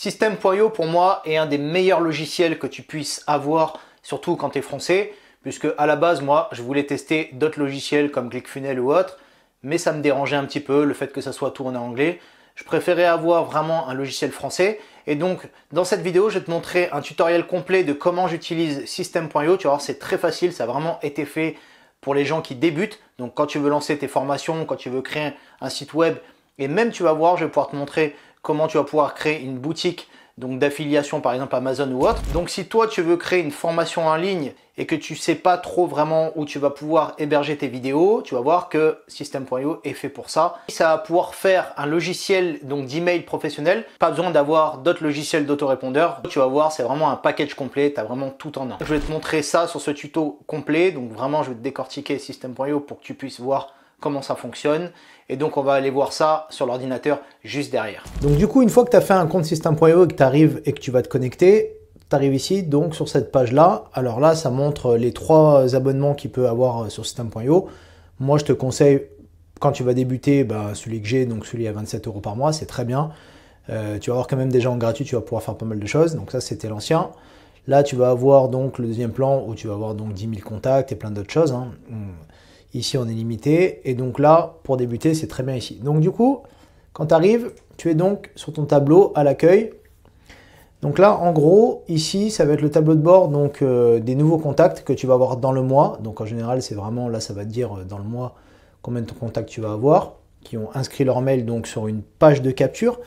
System.io pour moi est un des meilleurs logiciels que tu puisses avoir, surtout quand tu es français, puisque à la base moi je voulais tester d'autres logiciels comme Clickfunnel ou autres, mais ça me dérangeait un petit peu le fait que ça soit tourné en anglais. Je préférais avoir vraiment un logiciel français. Et donc, dans cette vidéo, je vais te montrer un tutoriel complet de comment j'utilise System.io. Tu vas voir, c'est très facile. Ça a vraiment été fait pour les gens qui débutent. Donc, quand tu veux lancer tes formations, quand tu veux créer un site web, et même tu vas voir, je vais pouvoir te montrer comment tu vas pouvoir créer une boutique donc d'affiliation par exemple Amazon ou autre. Donc si toi tu veux créer une formation en ligne et que tu sais pas trop vraiment où tu vas pouvoir héberger tes vidéos, tu vas voir que System.io est fait pour ça. Ça va pouvoir faire un logiciel donc d'email professionnel, pas besoin d'avoir d'autres logiciels d'autorépondeur. Tu vas voir, c'est vraiment un package complet, tu as vraiment tout en un. Je vais te montrer ça sur ce tuto complet, donc vraiment je vais te décortiquer System.io pour que tu puisses voir comment ça fonctionne et donc, on va aller voir ça sur l'ordinateur juste derrière. Donc, du coup, une fois que tu as fait un compte system.io et que tu arrives et que tu vas te connecter, tu arrives ici, donc sur cette page-là. Alors là, ça montre euh, les trois euh, abonnements qu'il peut avoir euh, sur system.io. Moi, je te conseille, quand tu vas débuter, bah, celui que j'ai, donc celui à 27 euros par mois, c'est très bien. tu vas avoir quand même des gens gratuit, tu vas pouvoir faire pas mal de choses. Donc ça, c'était l'ancien. Là, tu vas avoir donc le deuxième plan où tu vas avoir donc 10 000 contacts et plein d'autres choses. Hein. Hmm. Ici, on est limité. Et donc là, pour débuter, c'est très bien ici. Donc du coup, quand tu arrives, tu es donc sur ton tableau à l'accueil. Donc là, en gros, ici, ça va être le tableau de bord donc euh, des nouveaux contacts que tu vas avoir dans le mois. Donc en général, c'est vraiment, là, ça va te dire euh, dans le mois combien de contacts tu vas avoir, qui ont inscrit leur mail donc sur une page de capture,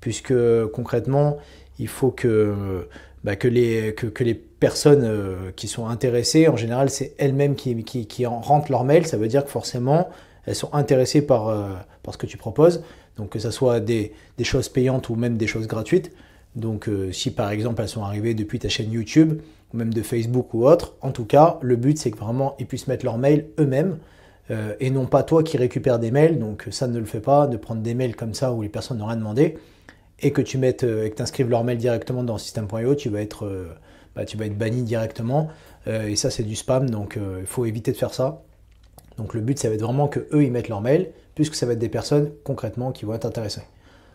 puisque concrètement, il faut que, bah, les, que, que les personnes euh, qui sont intéressées, en général, c'est elles-mêmes qui, qui, rentrent leur mail. Ça veut dire que forcément, elles sont intéressées par, euh, par ce que tu proposes. Donc, que ce soit des, choses payantes ou même des choses gratuites. Donc, euh, si par exemple, elles sont arrivées depuis ta chaîne YouTube ou même de Facebook ou autre, en tout cas, le but, c'est que vraiment, ils puissent mettre leur mail eux-mêmes. et non pas toi qui récupères des mails, donc ça ne le fait pas, de prendre des mails comme ça où les personnes n'ont rien demandé, et que tu mettes, et que inscrives leur mail directement dans système.io, tu vas être bah, tu vas être banni directement. Euh, et ça, c'est du spam, donc euh, il faut éviter de faire ça. Donc le but, ça va être vraiment que eux ils mettent leur mail, puisque ça va être des personnes concrètement qui vont être intéressées.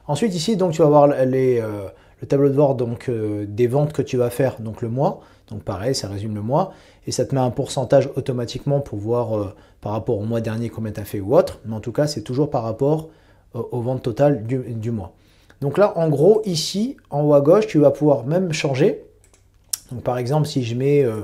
Ensuite, ici, donc tu vas voir les, euh, le tableau de bord donc, des ventes que tu vas faire, donc le mois. Donc pareil, ça résume le mois. Et ça te met un pourcentage automatiquement pour voir par rapport au mois dernier combien tu as fait ou autre. Mais en tout cas, c'est toujours par rapport aux ventes totales du mois. Donc là, en gros, ici, en haut à gauche, tu vas pouvoir même changer donc par exemple, si je mets euh,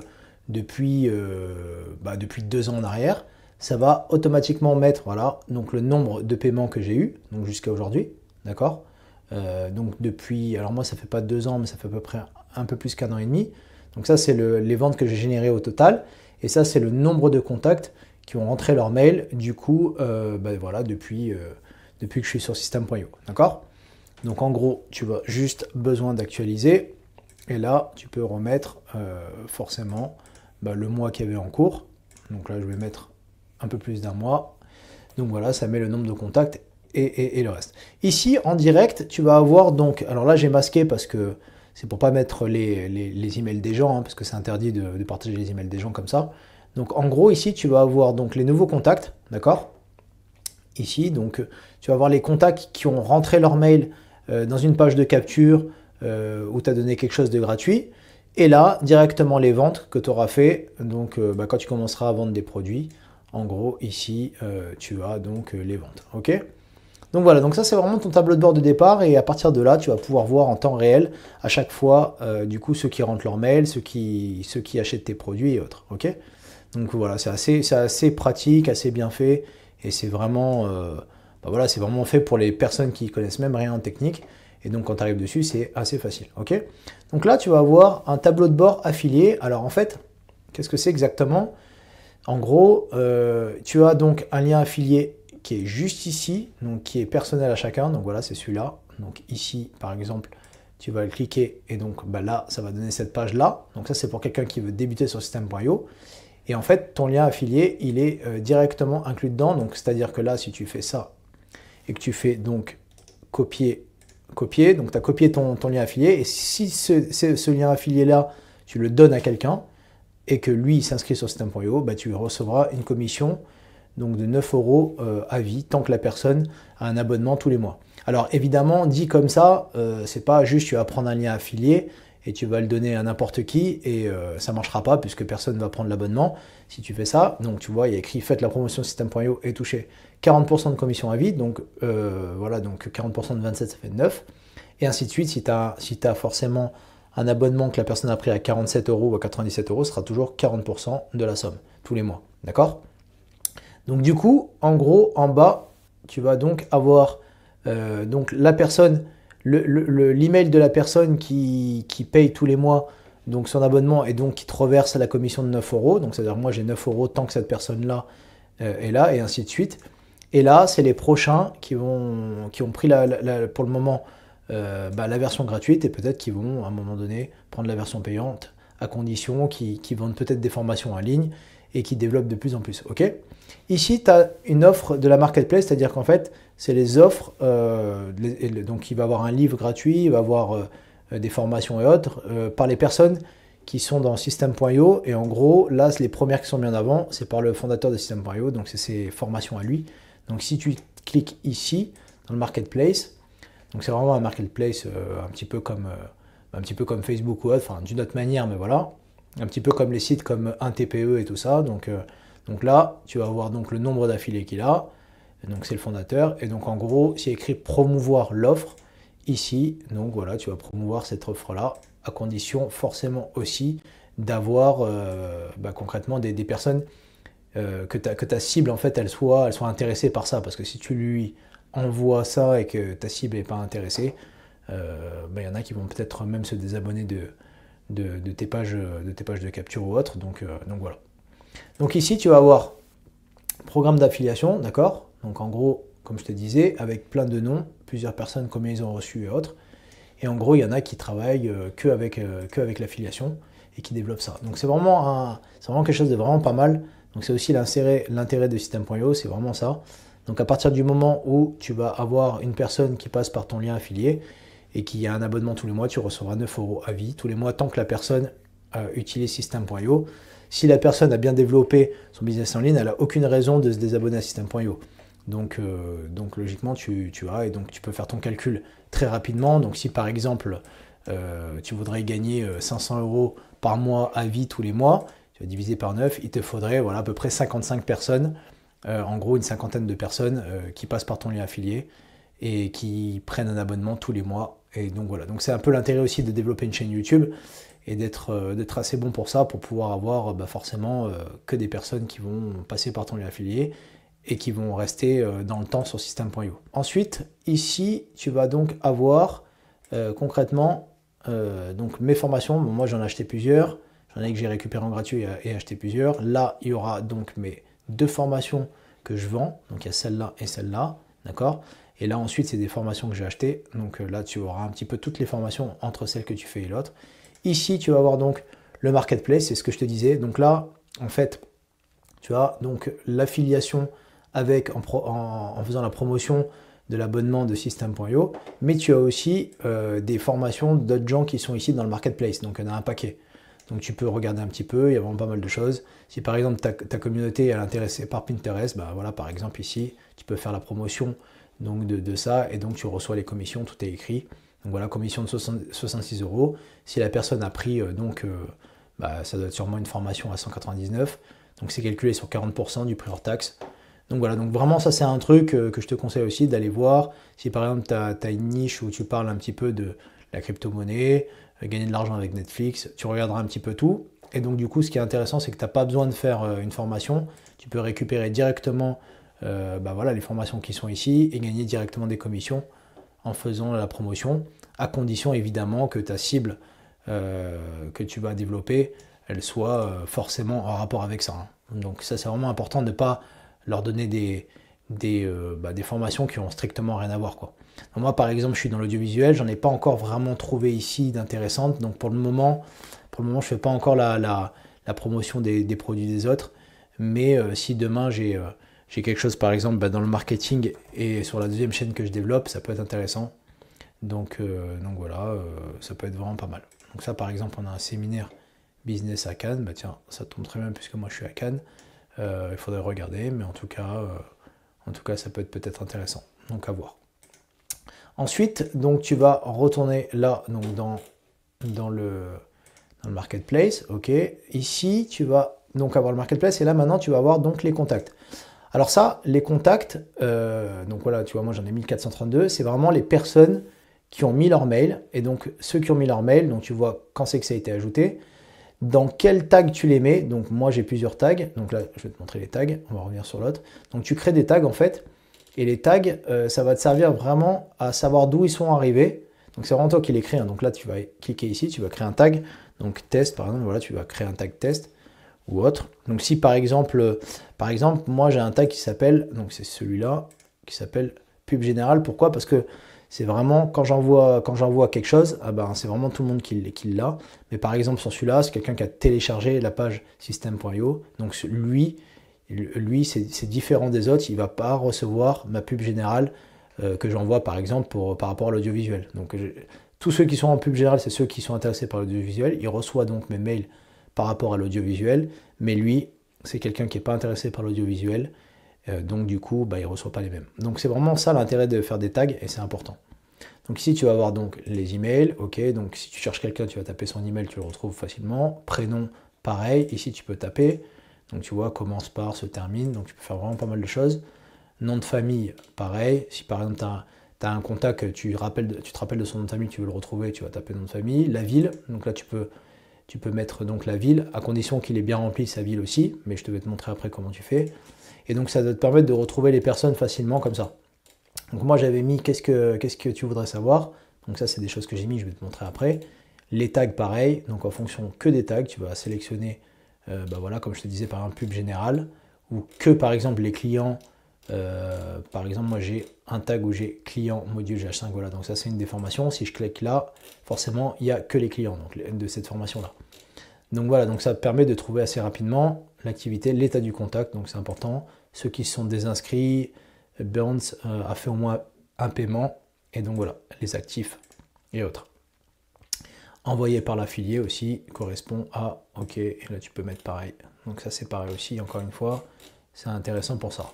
depuis, euh, bah, depuis deux ans en arrière, ça va automatiquement mettre voilà, donc le nombre de paiements que j'ai eu, jusqu'à aujourd'hui, d'accord euh, Donc depuis, alors moi ça fait pas deux ans, mais ça fait à peu près un peu plus qu'un an et demi. Donc ça c'est les ventes que j'ai générées au total, et ça c'est le nombre de contacts qui ont rentré leur mail du coup, ben voilà, depuis, depuis que je suis sur système.io, d'accord Donc en gros, tu vas juste besoin d'actualiser et là, tu peux remettre euh, forcément bah, le mois qu'il y avait en cours. Donc là, je vais mettre un peu plus d'un mois. Donc voilà, ça met le nombre de contacts et, le reste. Ici, en direct, tu vas avoir donc... Alors là, j'ai masqué parce que c'est pour pas mettre les, emails des gens, hein, parce que c'est interdit de, partager les emails des gens comme ça. Donc en gros, ici, tu vas avoir donc les nouveaux contacts, d'accord Ici, donc, tu vas avoir les contacts qui ont rentré leur mail euh, dans une page de capture, euh, où tu as donné quelque chose de gratuit. Et là, directement les ventes que tu auras fait, donc euh, bah, quand tu commenceras à vendre des produits, en gros, ici, euh, tu as donc les ventes. OK donc voilà, donc ça c'est vraiment ton tableau de bord de départ et à partir de là, tu vas pouvoir voir en temps réel à chaque fois du coup ceux qui rentrent leur mail, ceux qui, qui achètent tes produits et autres. Ok Donc voilà, c'est assez, assez pratique, assez bien fait et c'est vraiment, bah voilà, c'est vraiment fait pour les personnes qui connaissent même rien en technique. Et donc quand tu arrives dessus, c'est assez facile. ok donc là, tu vas avoir un tableau de bord affilié. Alors en fait, qu'est-ce que c'est exactement En gros, euh, tu as donc un lien affilié qui est juste ici, donc qui est personnel à chacun. Donc voilà, c'est celui-là. Donc ici, par exemple, tu vas le cliquer et donc bah, là, ça va donner cette page-là. Donc ça, c'est pour quelqu'un qui veut débuter sur système.io. Et en fait, ton lien affilié, il est euh, directement inclus dedans. Donc c'est-à-dire que là, si tu fais ça et que tu fais donc copier donc tu as copié ton, lien affilié, et si ce, lien affilié-là, tu le donnes à quelqu'un, et que lui s'inscrit sur ce bah, tu recevras une commission donc de 9 euros euh, à vie, tant que la personne a un abonnement tous les mois. Alors évidemment, dit comme ça, euh, c'est pas juste tu vas prendre un lien affilié et tu vas le donner à n'importe qui et ça euh, ça marchera pas puisque personne ne va prendre l'abonnement si tu fais ça. Donc tu vois, il y a écrit faites la promotion système.io et touchez 40% de commission à vide. Donc euh, voilà, donc 40% de 27, ça fait 9. Et ainsi de suite, si tu as, forcément un abonnement que la personne a pris à 47 euros ou à 97 euros, sera toujours 40% de la somme tous les mois. D'accord Donc du coup, en gros, en bas, tu vas donc avoir euh, donc la personne l'email le, de la personne qui, paye tous les mois donc son abonnement et donc qui te reverse la commission de 9 euros. Donc c'est-à-dire moi j'ai 9 euros tant que cette personne-là euh, est là et ainsi de suite. Et là, c'est les prochains qui, vont, qui ont pris la, pour le moment euh, bah, la version gratuite et peut-être qu'ils vont à un moment donné prendre la version payante à condition qu'ils vendent peut-être des formations en ligne et qui développent de plus en plus. ok Ici, tu as une offre de la marketplace, c'est-à-dire qu'en fait, c'est les offres. Euh, donc, il va avoir un livre gratuit, il va avoir euh, des formations et autres euh, par les personnes qui sont dans System.io. Et en gros, là, les premières qui sont bien en avant, c'est par le fondateur de System.io, donc c'est ses formations à lui. Donc, si tu cliques ici, dans le marketplace, donc c'est vraiment un marketplace un petit peu comme un petit peu comme Facebook ou autre, enfin d'une autre manière, mais voilà, un petit peu comme les sites comme 1TPE et tout ça. Donc donc là, tu vas avoir donc le nombre d'affiliés qu'il a. Donc c'est le fondateur. Et donc en gros, c'est écrit promouvoir l'offre ici. Donc voilà, tu vas promouvoir cette offre-là, à condition forcément aussi d'avoir euh, bah, concrètement des, personnes euh, que, ta, cible, en fait, elle soit, intéressée par ça. Parce que si tu lui envoies ça et que ta cible n'est pas intéressée, euh, bah, il y en a qui vont peut-être même se désabonner de, tes pages, de tes pages de capture ou autre. Donc, donc voilà. Donc ici, tu vas avoir programme d'affiliation, d'accord Donc en gros, comme je te disais, avec plein de noms, plusieurs personnes, combien ils ont reçu et autres. Et en gros, il y en a qui travaillent euh, euh, que avec, l'affiliation et qui développent ça. Donc c'est vraiment, quelque chose de vraiment pas mal. Donc c'est aussi l'intérêt de système.io, c'est vraiment ça. Donc à partir du moment où tu vas avoir une personne qui passe par ton lien affilié et qui a un abonnement tous les mois, tu recevras 9 euros à vie tous les mois tant que la personne euh, utilise système.io si la personne a bien développé son business en ligne, elle n'a aucune raison de se désabonner à System.io. Donc, euh, donc logiquement, tu, as et donc tu peux faire ton calcul très rapidement. Donc, si par exemple, euh, tu voudrais gagner 500 euh, euros par mois à vie tous les mois, tu vas diviser par 9, il te faudrait voilà, à peu près 55 personnes, en gros une cinquantaine de personnes qui passent par ton lien affilié et qui prennent un abonnement tous les mois. Et donc voilà, donc c'est un peu l'intérêt aussi de développer une chaîne YouTube, et euh, d'être assez bon pour ça, pour pouvoir avoir euh, bah, forcément euh, que des personnes qui vont passer par ton lien affilié et qui vont rester dans le temps sur système.io. Ensuite, ici, tu vas donc avoir concrètement donc mes formations. moi, j'en ai acheté plusieurs. J'en ai que j'ai récupéré en gratuit et, acheté plusieurs. Là, il y aura donc mes deux formations que je vends. Donc, il y a celle-là et celle-là. D'accord Et là, ensuite, c'est des formations que j'ai achetées. Donc, là, tu auras un petit peu toutes les formations entre celles que tu fais et l'autre. Ici, tu vas avoir donc le marketplace, c'est ce que je te disais. Donc là, en fait, tu as donc l'affiliation avec en, faisant la promotion de l'abonnement de System.io, mais tu as aussi euh, des formations d'autres gens qui sont ici dans le marketplace. Donc on a un paquet. Donc tu peux regarder un petit peu, il y a vraiment pas mal de choses. Si par exemple ta, communauté est intéressée par Pinterest, ben voilà par exemple ici, tu peux faire la promotion donc de ça et donc tu reçois les commissions, tout est écrit. Donc voilà, commission de 66 euros. Si la personne a pris, euh, donc euh, bah, ça doit être sûrement une formation à 199. Donc c'est calculé sur 40% du prix hors taxe. Donc voilà, donc vraiment ça c'est un truc euh, que je te conseille aussi d'aller voir. Si par exemple tu as, une niche où tu parles un petit peu de la crypto-monnaie, gagner de l'argent avec Netflix, tu regarderas un petit peu tout. Et donc du coup ce qui est intéressant c'est que tu n'as pas besoin de faire une formation, tu peux récupérer directement bah, voilà, les formations qui sont ici et gagner directement des commissions faisant la promotion, à condition évidemment que ta cible euh, que tu vas développer, elle soit euh, forcément en rapport avec ça. Hein. Donc ça c'est vraiment important de ne pas leur donner des, euh, bah, des, formations qui ont strictement rien à voir. Quoi. moi par exemple je suis dans l'audiovisuel, j'en ai pas encore vraiment trouvé ici d'intéressante, donc pour le moment, pour le moment je fais pas encore la, la, promotion des, produits des autres, mais si demain j'ai j'ai quelque chose par exemple bah, dans le marketing et sur la deuxième chaîne que je développe, ça peut être intéressant. Donc, euh, donc voilà, euh, ça peut être vraiment pas mal. Donc ça par exemple, on a un séminaire business à Cannes, bah, tiens, ça tombe très bien puisque moi je suis à Cannes, euh, il faudrait regarder, mais en tout cas, en tout cas ça peut être peut-être intéressant. Donc à voir. Ensuite, donc tu vas retourner là, donc dans, dans, le, le marketplace, ok. Ici, tu vas donc avoir le marketplace et là maintenant tu vas avoir donc les contacts. Alors ça, les contacts, euh, donc voilà, tu vois, moi j'en ai 1432, c'est vraiment les personnes qui ont mis leur mail. Et donc ceux qui ont mis leur mail, donc tu vois quand c'est que ça a été ajouté, dans quel tag tu les mets. Donc moi j'ai plusieurs tags, donc là je vais te montrer les tags, on va revenir sur l'autre. Donc tu crées des tags en fait, et les tags, euh, ça va te servir vraiment à savoir d'où ils sont arrivés. Donc c'est vraiment toi qui les crées, hein. Donc là tu vas cliquer ici, tu vas créer un tag, donc test par exemple, voilà, tu vas créer un tag test ou autre. Donc si par exemple, par exemple moi j'ai un tag qui s'appelle, donc c'est celui-là, qui s'appelle pub générale. Pourquoi Parce que c'est vraiment quand j'envoie quand j'envoie quelque chose, ah ben, c'est vraiment tout le monde qui, qui l'a. Mais par exemple sur celui-là, c'est quelqu'un qui a téléchargé la page system.io. Donc lui, lui c'est différent des autres, il va pas recevoir ma pub générale euh, que j'envoie par exemple pour, par rapport à l'audiovisuel. Donc tous ceux qui sont en pub générale, c'est ceux qui sont intéressés par l'audiovisuel. Ils reçoivent donc mes mails par rapport à l'audiovisuel, mais lui, c'est quelqu'un qui n'est pas intéressé par l'audiovisuel, euh, donc du coup, bah, il reçoit pas les mêmes. Donc c'est vraiment ça l'intérêt de faire des tags, et c'est important. Donc ici, tu vas avoir donc les emails, ok, donc si tu cherches quelqu'un, tu vas taper son email, tu le retrouves facilement. Prénom, pareil, ici tu peux taper, donc tu vois, commence par, se termine, donc tu peux faire vraiment pas mal de choses. Nom de famille, pareil, si par exemple tu as un contact, tu, rappelles, tu te rappelles de son nom de famille, tu veux le retrouver, tu vas taper nom de famille, la ville, donc là tu peux tu peux mettre donc la ville, à condition qu'il ait bien rempli sa ville aussi, mais je te vais te montrer après comment tu fais. Et donc ça doit te permettre de retrouver les personnes facilement comme ça. Donc moi j'avais mis qu'est-ce que, que tu voudrais savoir. Donc ça c'est des choses que j'ai mis, je vais te montrer après. Les tags pareil, donc en fonction que des tags, tu vas sélectionner, euh, bah voilà, comme je te disais par un pub général, ou que par exemple les clients, euh, par exemple moi j'ai un tag où j'ai client module gh 5 voilà, donc ça c'est une des formations. Si je clique là, forcément il n'y a que les clients, donc de cette formation là. Donc voilà, donc ça permet de trouver assez rapidement l'activité, l'état du contact, donc c'est important. Ceux qui sont désinscrits, Burns euh, a fait au moins un paiement, et donc voilà, les actifs et autres. Envoyé par l'affilié aussi correspond à OK, et là tu peux mettre pareil. Donc ça c'est pareil aussi, encore une fois, c'est intéressant pour ça.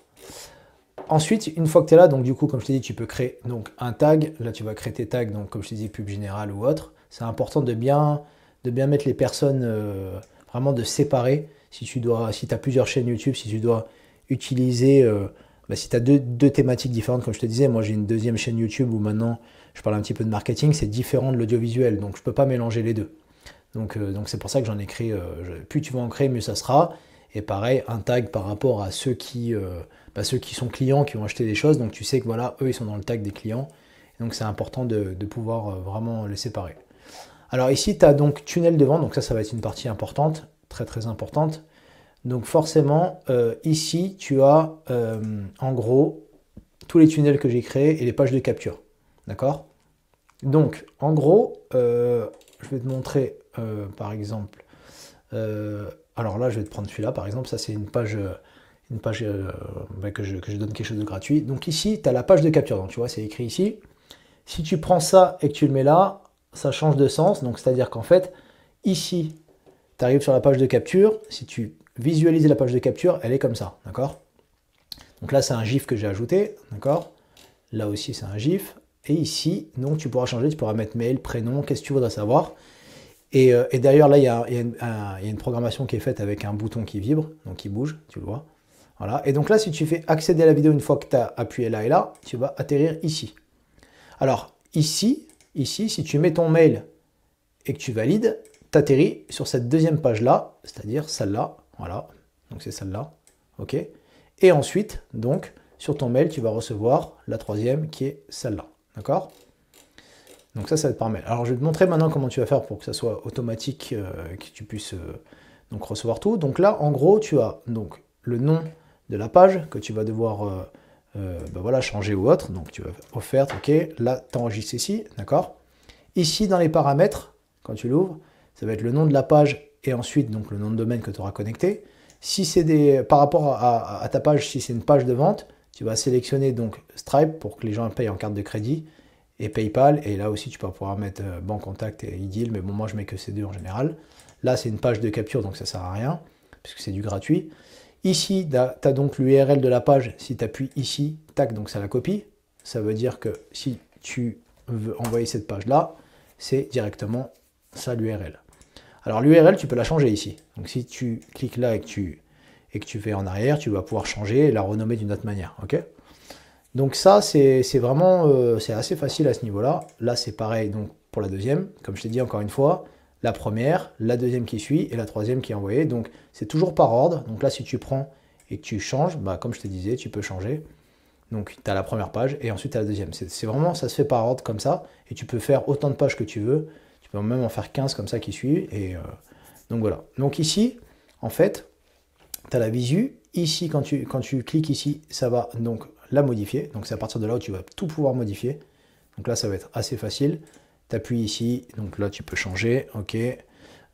Ensuite, une fois que tu es là, donc du coup, comme je t'ai dit, tu peux créer donc un tag. Là, tu vas créer tes tags, donc comme je t'ai dit, pub général ou autre. C'est important de bien de bien mettre les personnes, euh, vraiment de séparer. Si tu dois, si as plusieurs chaînes YouTube, si tu dois utiliser, euh, bah, si tu as deux, thématiques différentes, comme je te disais, moi j'ai une deuxième chaîne YouTube où maintenant je parle un petit peu de marketing, c'est différent de l'audiovisuel, donc je ne peux pas mélanger les deux. Donc euh, donc c'est pour ça que j'en ai créé, plus tu vas en créer, mieux ça sera. Et pareil, un tag par rapport à ceux qui, bah, ceux qui sont clients, qui ont acheté des choses, donc tu sais que voilà, eux ils sont dans le tag des clients. Donc c'est important de pouvoir vraiment les séparer. Alors ici, tu as donc tunnel devant, donc ça, ça va être une partie importante, très très importante. Donc forcément, euh, ici, tu as euh, en gros tous les tunnels que j'ai créés et les pages de capture. D'accord Donc, en gros, euh, je vais te montrer, par exemple, alors là, je vais te prendre celui-là, par exemple, ça c'est une page, une page que, je, que, je, donne quelque chose de gratuit. Donc ici, tu as la page de capture, donc tu vois, c'est écrit ici. Si tu prends ça et que tu le mets là, ça change de sens. Donc, c'est-à-dire qu'en fait, ici, tu arrives sur la page de capture. Si tu visualises la page de capture, elle est comme ça, d'accord Donc là, c'est un GIF que j'ai ajouté, d'accord Là aussi, c'est un GIF. Et ici, donc, tu pourras changer, tu pourras mettre mail, prénom, qu'est-ce que tu voudras savoir. Euh, et, d'ailleurs, là, il y, il y, a une programmation qui est faite avec un bouton qui vibre, donc qui bouge, tu le vois. Voilà. Et donc là, si tu fais accéder à la vidéo une fois que tu as appuyé là et là, tu vas atterrir ici. Alors, ici, Ici, si tu mets ton mail et que tu valides, tu atterris sur cette deuxième page-là, c'est-à-dire celle-là. Voilà, donc c'est celle-là. OK Et ensuite, donc, sur ton mail, tu vas recevoir la troisième qui est celle-là. D'accord Donc ça, ça va être par mail. Alors, je vais te montrer maintenant comment tu vas faire pour que ça soit automatique, euh, que tu puisses euh, donc recevoir tout. Donc là, en gros, tu as donc le nom de la page que tu vas devoir... Euh, euh, ben voilà, changer ou autre. Donc tu vas offert, ok, là tu enregistres ici, d'accord Ici dans les paramètres, quand tu l'ouvres, ça va être le nom de la page et ensuite donc le nom de domaine que tu auras connecté. Si c'est des, par rapport à, ta page, si c'est une page de vente, tu vas sélectionner donc Stripe pour que les gens payent en carte de crédit et PayPal. Et là aussi, tu vas pouvoir mettre bon euh, Banque Contact et Ideal, mais bon, moi je mets que ces deux en général. Là, c'est une page de capture, donc ça sert à rien puisque c'est du gratuit. Ici, tu as donc l'URL de la page. Si tu appuies ici, tac, donc ça la copie. Ça veut dire que si tu veux envoyer cette page-là, c'est directement ça l'URL. Alors l'URL, tu peux la changer ici. Donc si tu cliques là et que tu, et que tu fais en arrière, tu vas pouvoir changer et la renommer d'une autre manière. ok donc ça, c'est vraiment, euh, assez facile à ce niveau-là. Là, c'est pareil donc pour la deuxième. Comme je t'ai dit encore une fois, la première, la deuxième qui suit et la troisième qui est envoyée. Donc c'est toujours par ordre. Donc là, si tu prends et que tu changes, bah, comme je te disais, tu peux changer. Donc tu as la première page et ensuite tu as la deuxième. C'est vraiment, ça se fait par ordre comme ça. Et tu peux faire autant de pages que tu veux. Tu peux même en faire 15 comme ça qui suit. Et euh, donc voilà. Donc ici, en fait, tu as la visu. Ici, quand tu, quand tu cliques ici, ça va donc la modifier. Donc c'est à partir de là où tu vas tout pouvoir modifier. Donc là, ça va être assez facile tu ici, donc là tu peux changer, ok.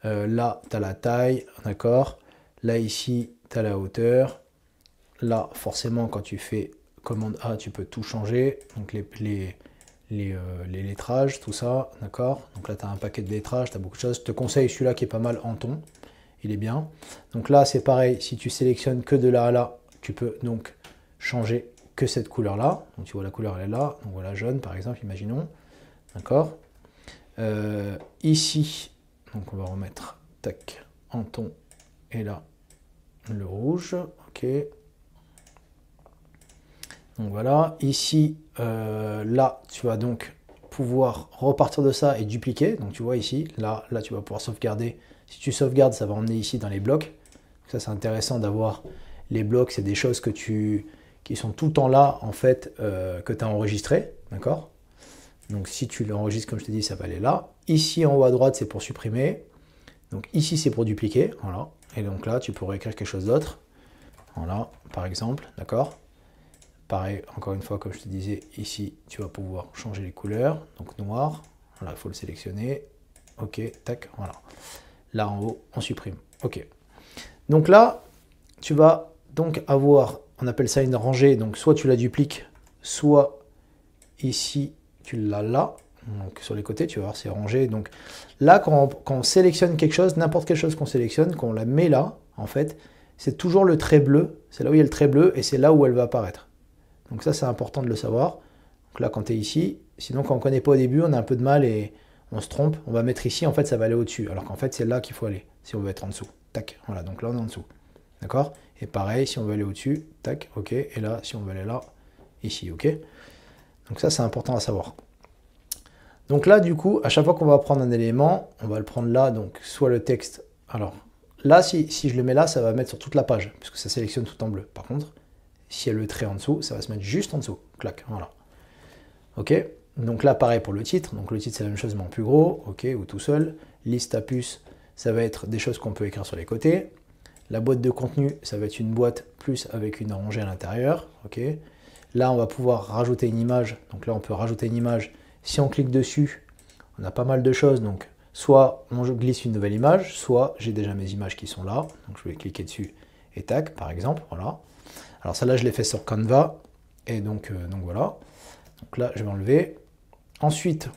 Euh, là, tu as la taille, d'accord. Là, ici, tu as la hauteur. Là, forcément, quand tu fais commande A, tu peux tout changer. Donc les, les, les, euh, les lettrages, tout ça, d'accord. Donc là, tu as un paquet de lettrages, tu as beaucoup de choses. Je te conseille celui-là qui est pas mal en ton. Il est bien. Donc là, c'est pareil, si tu sélectionnes que de là à là, tu peux donc changer que cette couleur-là. Donc tu vois, la couleur, elle est là. Donc voilà, jaune, par exemple, imaginons. D'accord euh, ici, donc on va remettre, tac, en ton, et là, le rouge, ok. Donc voilà, ici, euh, là, tu vas donc pouvoir repartir de ça et dupliquer. Donc tu vois ici, là, là tu vas pouvoir sauvegarder. Si tu sauvegardes, ça va emmener ici dans les blocs. ça c'est intéressant d'avoir les blocs, c'est des choses que tu, qui sont tout le temps là en fait, euh, que tu as enregistré d'accord donc si tu l'enregistres, comme je te dis, ça va aller là. Ici, en haut à droite, c'est pour supprimer. Donc ici, c'est pour dupliquer. Voilà. Et donc là, tu pourrais écrire quelque chose d'autre. Voilà, par exemple, d'accord Pareil, encore une fois, comme je te disais, ici, tu vas pouvoir changer les couleurs. Donc noir, voilà, il faut le sélectionner. OK, tac, voilà. Là en haut, on supprime. OK. Donc là, tu vas donc avoir, on appelle ça une rangée. Donc soit tu la dupliques, soit ici, tu l'as là. Donc sur les côtés, tu vas voir, c'est rangé. Donc là, quand on, quand on sélectionne quelque chose, n'importe quelle chose qu'on sélectionne, quand on la met là, en fait, c'est toujours le trait bleu. C'est là où il y a le trait bleu et c'est là où elle va apparaître. Donc ça, c'est important de le savoir. Donc là, quand tu es ici, sinon quand on ne connaît pas au début, on a un peu de mal et on se trompe. On va mettre ici, en fait, ça va aller au-dessus. Alors qu'en fait, c'est là qu'il faut aller, si on veut être en dessous. Tac, voilà, donc là, on est en dessous. D'accord Et pareil, si on veut aller au-dessus, tac, ok. Et là, si on veut aller là, ici, ok donc ça, c'est important à savoir. Donc là, du coup, à chaque fois qu'on va prendre un élément, on va le prendre là, donc soit le texte. Alors là, si, je le mets là, ça va mettre sur toute la page, puisque ça sélectionne tout en bleu. Par contre, si elle le trait en dessous, ça va se mettre juste en dessous. Clac, voilà. Ok Donc là, pareil pour le titre. Donc le titre, c'est la même chose, mais en plus gros, ok, ou tout seul. Liste à puce, ça va être des choses qu'on peut écrire sur les côtés. La boîte de contenu, ça va être une boîte plus avec une rangée à l'intérieur, ok Là, on va pouvoir rajouter une image. Donc là, on peut rajouter une image. Si on clique dessus, on a pas mal de choses. Donc soit on glisse une nouvelle image, soit j'ai déjà mes images qui sont là. Donc je vais cliquer dessus et tac, par exemple. Voilà. Alors ça, là je l'ai fait sur Canva. Et euh, donc, voilà. Donc là, je vais enlever. Ensuite,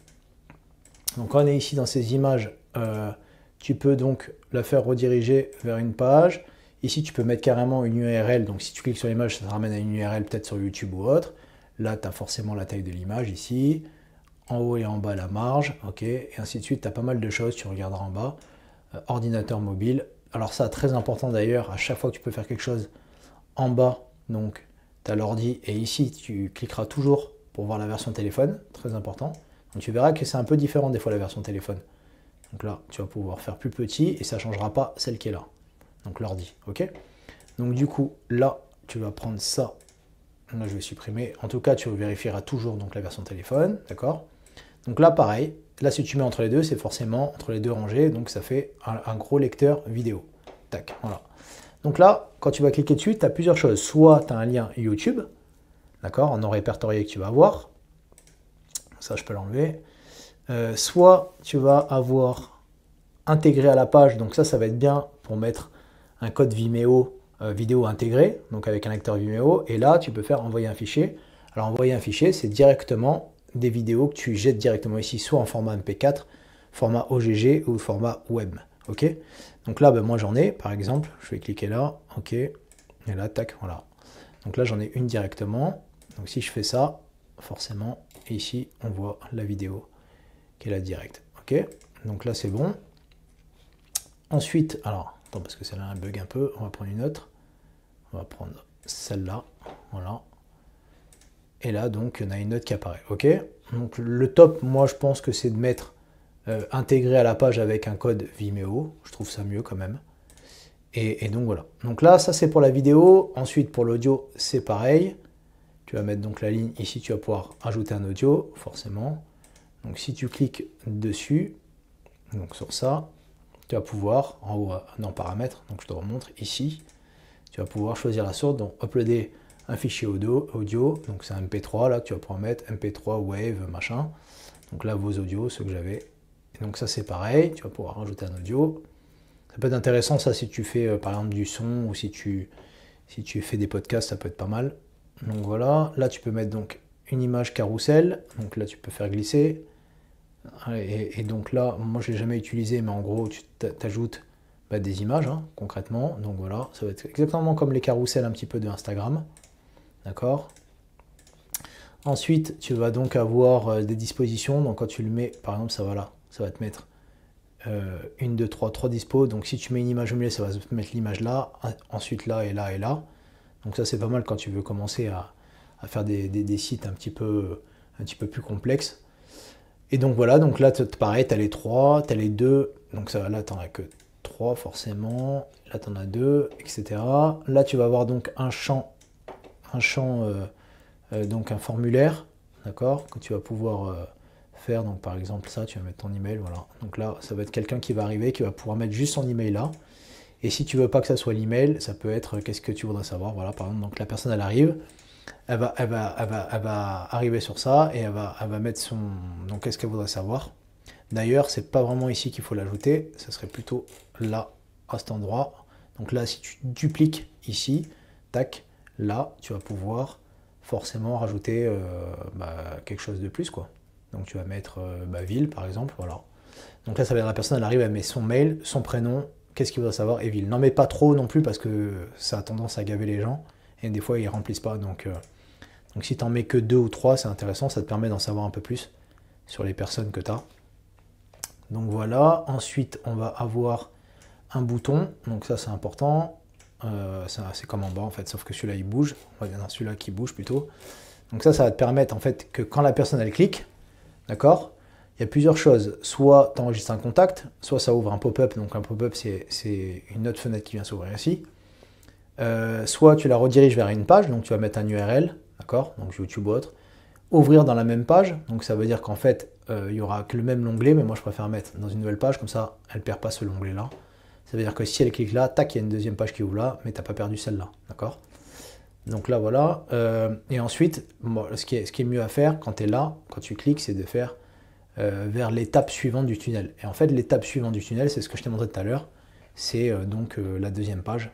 donc on est ici dans ces images. Euh, tu peux donc la faire rediriger vers une page. Ici, tu peux mettre carrément une URL. Donc, si tu cliques sur l'image, ça te ramène à une URL peut-être sur YouTube ou autre. Là, tu as forcément la taille de l'image ici. En haut et en bas, la marge. OK. Et ainsi de suite. Tu as pas mal de choses. Tu regarderas en bas. Euh, ordinateur mobile. Alors, ça, très important d'ailleurs. À chaque fois que tu peux faire quelque chose en bas, donc, tu as l'ordi. Et ici, tu cliqueras toujours pour voir la version téléphone. Très important. Donc, tu verras que c'est un peu différent des fois la version téléphone. Donc là, tu vas pouvoir faire plus petit et ça ne changera pas celle qui est là donc l'ordi, ok Donc du coup, là, tu vas prendre ça, là je vais supprimer, en tout cas tu vérifieras toujours donc la version téléphone, d'accord Donc là pareil, là si tu mets entre les deux, c'est forcément entre les deux rangées, donc ça fait un, gros lecteur vidéo, tac, voilà. Donc là, quand tu vas cliquer dessus, tu as plusieurs choses, soit tu as un lien YouTube, d'accord, en non répertorié que tu vas avoir, ça je peux l'enlever, euh, soit tu vas avoir intégré à la page, donc ça ça va être bien pour mettre code Vimeo euh, vidéo intégré, donc avec un acteur Vimeo, et là tu peux faire envoyer un fichier. Alors envoyer un fichier, c'est directement des vidéos que tu jettes directement ici, soit en format MP4, format OGG ou format web. Ok Donc là, ben, moi j'en ai, par exemple, je vais cliquer là, ok, et là, tac, voilà. Donc là, j'en ai une directement. Donc si je fais ça, forcément, ici, on voit la vidéo qui est là directe. Ok Donc là, c'est bon. Ensuite, alors, parce que celle-là a bug un peu. On va prendre une autre. On va prendre celle-là. Voilà. Et là, donc, on a une note qui apparaît. OK Donc, le top, moi, je pense que c'est de mettre euh, intégré à la page avec un code Vimeo. Je trouve ça mieux quand même. et donc, voilà. Donc là, ça, c'est pour la vidéo. Ensuite, pour l'audio, c'est pareil. Tu vas mettre donc la ligne ici. Tu vas pouvoir ajouter un audio, forcément. Donc, si tu cliques dessus, donc sur ça, tu vas pouvoir, en haut, dans paramètres, donc je te remontre ici, tu vas pouvoir choisir la source, donc uploader un fichier audio, audio donc c'est un MP3, là tu vas pouvoir mettre MP3, Wave, machin, donc là vos audios, ceux que j'avais, donc ça c'est pareil, tu vas pouvoir rajouter un audio, ça peut être intéressant ça si tu fais euh, par exemple du son ou si tu, si tu fais des podcasts, ça peut être pas mal, donc voilà, là tu peux mettre donc une image carousel, donc là tu peux faire glisser, et, donc là, moi je l'ai jamais utilisé, mais en gros, tu t'ajoutes bah, des images hein, concrètement. Donc voilà, ça va être exactement comme les carousels un petit peu de Instagram. D'accord Ensuite, tu vas donc avoir euh, des dispositions. Donc quand tu le mets, par exemple, ça va là, ça va te mettre euh, une, deux, trois, trois dispos. Donc si tu mets une image au milieu, ça va te mettre l'image là, ensuite là et là et là. Donc ça c'est pas mal quand tu veux commencer à, faire des, sites un petit peu, un petit peu plus complexes. Et donc voilà, donc là, pareil, t'as les 3, t'as les 2, donc ça, là, t'en as que 3 forcément, là, t'en as 2, etc. Là, tu vas avoir donc un champ, un champ, euh, euh, donc un formulaire, d'accord, que tu vas pouvoir euh, faire, donc par exemple ça, tu vas mettre ton email, voilà. Donc là, ça va être quelqu'un qui va arriver, qui va pouvoir mettre juste son email là, et si tu veux pas que ça soit l'email, ça peut être qu'est-ce que tu voudrais savoir. Voilà, par exemple, donc la personne elle arrive, elle va, elle va, arriver sur ça et elle va, elle va mettre son... Donc qu'est-ce qu'elle voudrait savoir D'ailleurs, c'est pas vraiment ici qu'il faut l'ajouter, ce serait plutôt là, à cet endroit. Donc là, si tu dupliques ici, tac, là, tu vas pouvoir forcément rajouter euh, bah, quelque chose de plus, quoi. Donc tu vas mettre euh, bah, ville, par exemple, voilà. Donc là, ça veut dire la personne, elle arrive, elle met son mail, son prénom, qu'est-ce qu'il voudrait savoir, et ville. N'en mets pas trop non plus, parce que ça a tendance à gaver les gens et des fois ils remplissent pas. Donc, euh, donc si tu en mets que deux ou trois, c'est intéressant, ça te permet d'en savoir un peu plus sur les personnes que tu as. Donc voilà, ensuite on va avoir un bouton, donc ça c'est important, euh, c'est comme en bas en fait, sauf que celui-là il bouge, celui-là qui bouge plutôt. Donc ça, ça va te permettre en fait que quand la personne elle clique, d'accord, il y a plusieurs choses. Soit tu enregistres un contact, soit ça ouvre un pop-up. Donc un pop-up, c'est une autre fenêtre qui vient s'ouvrir ici. Euh, soit tu la rediriges vers une page, donc tu vas mettre un URL, d'accord Donc YouTube ou autre. Ouvrir dans la même page, donc ça veut dire qu'en fait, euh, il y aura que le même onglet, mais moi je préfère mettre dans une nouvelle page, comme ça, elle ne perd pas ce onglet-là. Ça veut dire que si elle clique là, tac, il y a une deuxième page qui ouvre là, mais tu n'as pas perdu celle-là, d'accord Donc là, voilà. Euh, et ensuite, ce, qui est, ce, qui est, mieux à faire quand tu es là, quand tu cliques, c'est de faire vers l'étape suivante du tunnel. Et en fait, l'étape suivante du tunnel, c'est ce que je t'ai montré tout à l'heure, c'est donc la deuxième page,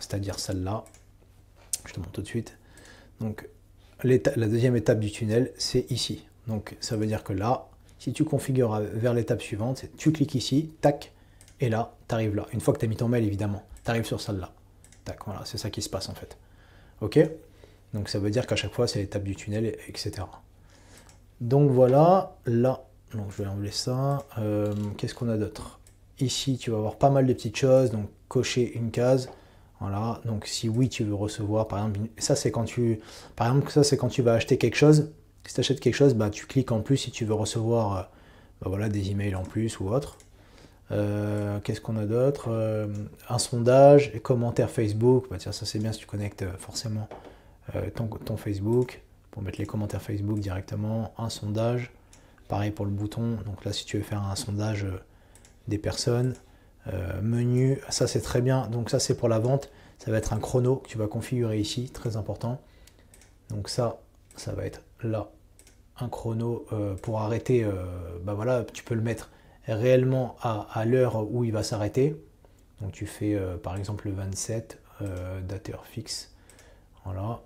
c'est-à-dire celle-là. Je te montre tout de suite. Donc, la deuxième étape du tunnel, c'est ici. Donc, ça veut dire que là, si tu configures vers l'étape suivante, tu cliques ici, tac, et là, tu arrives là. Une fois que tu as mis ton mail, évidemment, tu arrives sur celle-là. Tac, voilà, c'est ça qui se passe en fait. OK Donc, ça veut dire qu'à chaque fois, c'est l'étape du tunnel, etc. Donc, voilà, là, donc je vais enlever ça. Euh, qu'est-ce qu'on a d'autre Ici, tu vas avoir pas mal de petites choses, donc cocher une case. Voilà, donc si oui, tu veux recevoir, par exemple, ça c'est quand tu, par exemple, ça c'est quand tu vas acheter quelque chose. Si tu achètes quelque chose, bah, tu cliques en plus si tu veux recevoir euh, bah, voilà, des emails en plus ou autre. Euh, qu'est-ce qu'on a d'autre euh, Un sondage, et commentaires Facebook. Bah, tiens, ça c'est bien si tu connectes forcément ton, Facebook pour mettre les commentaires Facebook directement. Un sondage, pareil pour le bouton. Donc là, si tu veux faire un sondage des personnes, euh, menu, ça c'est très bien. Donc ça c'est pour la vente. Ça va être un chrono que tu vas configurer ici, très important. Donc ça, ça va être là. Un chrono euh, pour arrêter, euh, bah voilà, tu peux le mettre réellement à, l'heure où il va s'arrêter. Donc tu fais par exemple le 27, dateur fixe. Voilà.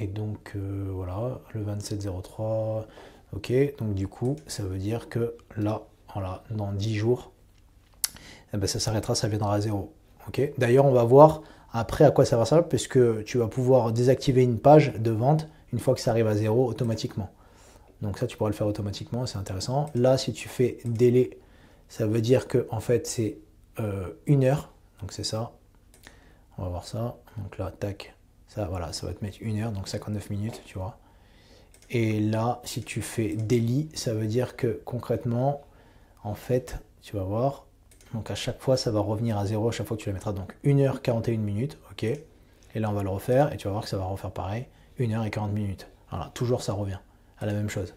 Et donc voilà, le 27.03. Ok, donc du coup, ça veut dire que là, voilà, dans 10 jours, eh ben, ça s'arrêtera, ça viendra à zéro. D'ailleurs, on va voir après à quoi ça va servir, puisque tu vas pouvoir désactiver une page de vente une fois que ça arrive à zéro automatiquement. Donc ça, tu pourras le faire automatiquement, c'est intéressant. Là, si tu fais délai, ça veut dire que en fait c'est euh, une heure. Donc c'est ça. On va voir ça. Donc là, tac, ça, voilà, ça va te mettre une heure, donc 59 minutes, tu vois. Et là, si tu fais délit, ça veut dire que concrètement, en fait, tu vas voir, donc à chaque fois, ça va revenir à zéro à chaque fois que tu la mettras. Donc 1h41 minutes, ok. Et là, on va le refaire et tu vas voir que ça va refaire pareil. 1h40 minutes. Voilà, toujours ça revient à la même chose.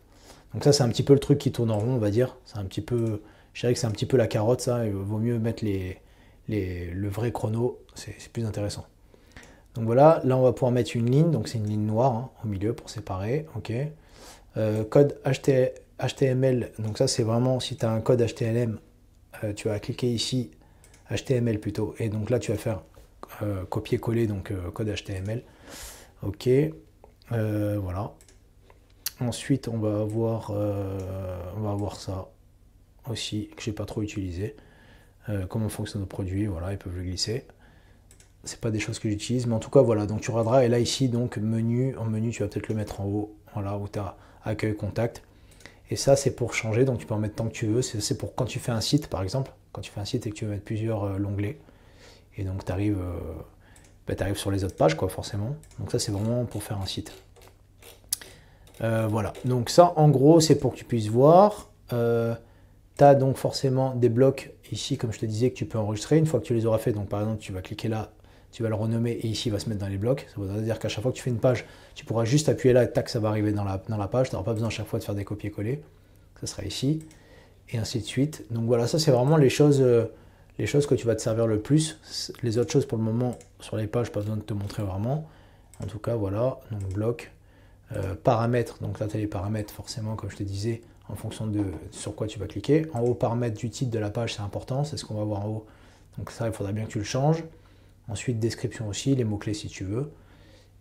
Donc ça, c'est un petit peu le truc qui tourne en rond, on va dire. C'est un petit peu, je dirais que c'est un petit peu la carotte, ça. Il vaut mieux mettre les, le vrai chrono, c'est plus intéressant. Donc voilà, là on va pouvoir mettre une ligne, donc c'est une ligne noire hein, au milieu pour séparer, ok. Euh, code HTML, donc ça c'est vraiment si tu as un code HTML, euh, tu vas cliquer ici HTML plutôt. Et donc là, tu vas faire euh, copier-coller donc euh, code HTML. Ok, voilà. Ensuite, on va avoir, on va ça aussi que j'ai pas trop utilisé. comment fonctionne nos produits, voilà, ils peuvent le glisser. C'est pas des choses que j'utilise, mais en tout cas voilà. Donc tu regarderas et là ici donc menu en menu, tu vas peut-être le mettre en haut, voilà où tu as accueil contact. Et ça, c'est pour changer, donc tu peux en mettre tant que tu veux. C'est pour quand tu fais un site, par exemple, quand tu fais un site et que tu veux mettre plusieurs euh, Et donc, tu arrives, euh, bah, arrives, sur les autres pages, quoi, forcément. Donc, ça, c'est vraiment pour faire un site. Euh, voilà, donc ça, en gros, c'est pour que tu puisses voir. tu as donc forcément des blocs ici, comme je te disais, que tu peux enregistrer. Une fois que tu les auras fait, donc par exemple, tu vas cliquer là, tu vas le renommer et ici il va se mettre dans les blocs. Ça voudrait dire qu'à chaque fois que tu fais une page, tu pourras juste appuyer là et tac, ça va arriver dans la, page. Tu n'auras pas besoin à chaque fois de faire des copier-coller. Ça sera ici et ainsi de suite. Donc voilà, ça c'est vraiment les choses, euh, les choses que tu vas te servir le plus. Les autres choses pour le moment sur les pages, pas besoin de te montrer vraiment. En tout cas, voilà, donc bloc, euh, paramètres. Donc là, tu as les paramètres forcément, comme je te disais, en fonction de sur quoi tu vas cliquer. En haut, paramètres du titre de la page, c'est important, c'est ce qu'on va voir en haut. Donc ça, il faudra bien que tu le changes. Ensuite, description aussi, les mots-clés si tu veux.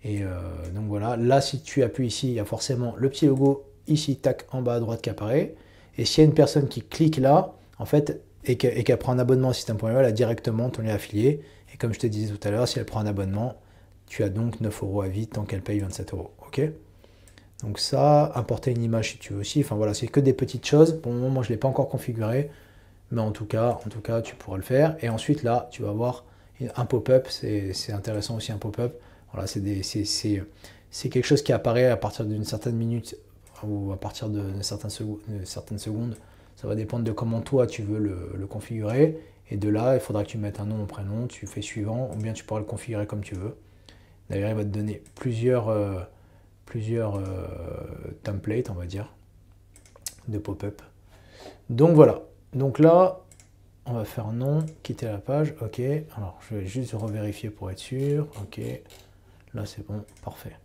Et euh, donc voilà, là si tu appuies ici, il y a forcément le petit logo ici, tac, en bas à droite qui apparaît. Et s'il y a une personne qui clique là, en fait, et qu'elle prend un abonnement à System.io, elle a directement ton lien affilié. Et comme je te disais tout à l'heure, si elle prend un abonnement, tu as donc 9 euros à vie tant qu'elle paye 27 euros. Ok Donc ça, importer une image si tu veux aussi. Enfin voilà, c'est que des petites choses. Pour le moment, moi je ne l'ai pas encore configuré. Mais en tout cas, en tout cas, tu pourras le faire. Et ensuite là, tu vas voir un pop-up, c'est intéressant aussi un pop-up. Voilà, c'est quelque chose qui apparaît à partir d'une certaine minute ou à partir de certaines, secondes. Ça va dépendre de comment toi tu veux le, configurer. Et de là, il faudra que tu mettes un nom, un prénom, tu fais suivant, ou bien tu pourras le configurer comme tu veux. D'ailleurs, il va te donner plusieurs, euh, plusieurs euh, templates, on va dire, de pop-up. Donc voilà. Donc là, on va faire non, quitter la page, ok. Alors, je vais juste revérifier pour être sûr, ok. Là, c'est bon, parfait.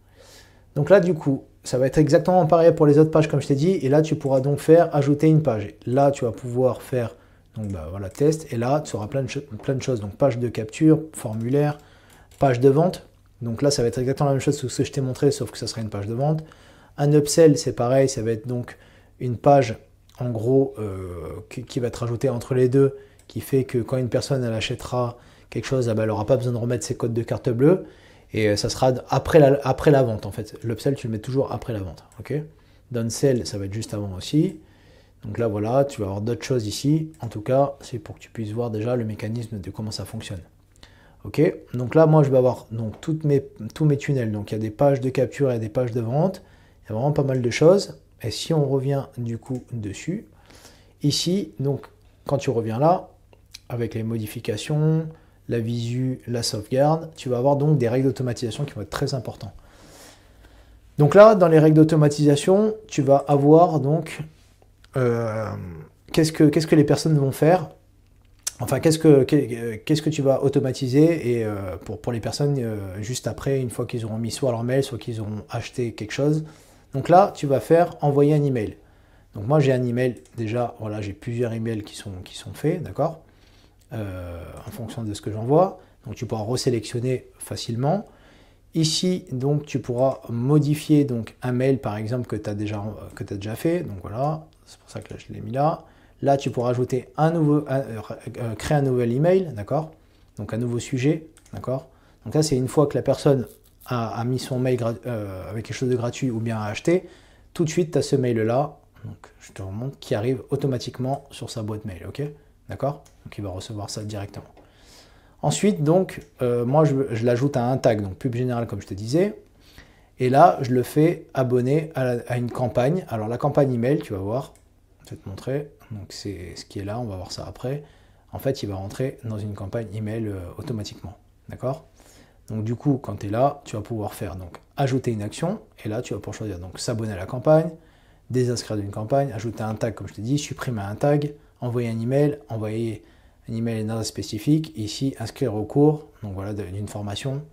Donc là, du coup, ça va être exactement pareil pour les autres pages, comme je t'ai dit. Et là, tu pourras donc faire ajouter une page. Là, tu vas pouvoir faire, donc bah, voilà, test. Et là, tu auras plein de, choses. Donc, page de capture, formulaire, page de vente. Donc là, ça va être exactement la même chose que ce que je t'ai montré, sauf que ça sera une page de vente. Un upsell, c'est pareil, ça va être donc une page, en gros, euh, qui, qui va être ajoutée entre les deux qui fait que quand une personne elle achètera quelque chose, ah bah, elle n'aura pas besoin de remettre ses codes de carte bleue et euh, ça sera après la, vente en fait. L'upsell, tu le mets toujours après la vente. Ok Downsell, ça va être juste avant aussi. Donc là, voilà, tu vas avoir d'autres choses ici. En tout cas, c'est pour que tu puisses voir déjà le mécanisme de comment ça fonctionne. Ok Donc là, moi, je vais avoir donc, toutes mes, tous mes tunnels. Donc il y a des pages de capture et des pages de vente. Il y a vraiment pas mal de choses. Et si on revient du coup dessus, ici, donc quand tu reviens là, avec les modifications, la visu, la sauvegarde, tu vas avoir donc des règles d'automatisation qui vont être très importantes. Donc là, dans les règles d'automatisation, tu vas avoir donc euh, qu'est-ce que que les personnes vont faire. Enfin, qu'est-ce que que tu vas automatiser et euh, pour pour les personnes euh, juste après, une fois qu'ils auront mis soit leur mail, soit qu'ils auront acheté quelque chose. Donc là, tu vas faire envoyer un email. Donc moi, j'ai un email déjà. Voilà, j'ai plusieurs emails qui sont qui sont faits, d'accord. Euh, en fonction de ce que j'envoie. Donc tu pourras resélectionner facilement. Ici, donc tu pourras modifier donc un mail par exemple que tu as déjà que déjà fait. Donc voilà, c'est pour ça que je l'ai mis là. Là, tu pourras ajouter un nouveau euh, euh, créer un nouvel email, d'accord Donc un nouveau sujet, d'accord Donc là, c'est une fois que la personne a, mis son mail avec quelque chose de gratuit ou bien a acheté, tout de suite tu as ce mail là, donc je te remonte qui arrive automatiquement sur sa boîte mail, OK D'accord Donc il va recevoir ça directement. Ensuite, donc, euh, moi, je, l'ajoute à un tag, donc pub général comme je te disais. Et là, je le fais abonner à, une campagne. Alors, la campagne email, tu vas voir, je vais te montrer. Donc, c'est ce qui est là, on va voir ça après. En fait, il va rentrer dans une campagne email euh, automatiquement. D'accord Donc, du coup, quand tu es là, tu vas pouvoir faire donc ajouter une action. Et là, tu vas pouvoir choisir donc s'abonner à la campagne, désinscrire d'une campagne, ajouter un tag, comme je te dis, supprimer un tag, envoyer un email, envoyer un email et une adresse spécifique, ici inscrire au cours, donc voilà, d'une formation.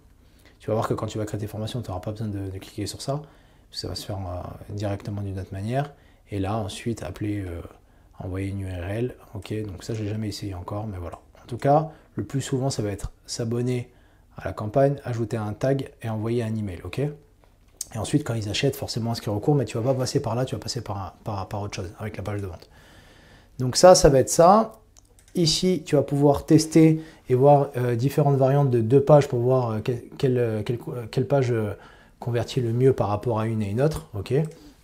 Tu vas voir que quand tu vas créer tes formations, tu n'auras pas besoin de, cliquer sur ça, ça va se faire euh, directement d'une autre manière. Et là, ensuite, appeler, euh, envoyer une URL, ok, donc ça, je n'ai jamais essayé encore, mais voilà. En tout cas, le plus souvent, ça va être s'abonner à la campagne, ajouter un tag et envoyer un email, ok Et ensuite, quand ils achètent, forcément inscrire au cours, mais tu vas pas passer par là, tu vas passer par, par autre chose, avec la page de vente. Donc ça, ça va être ça. Ici, tu vas pouvoir tester et voir euh, différentes variantes de deux pages pour voir euh, euh, quelle, page convertit le mieux par rapport à une et une autre. ok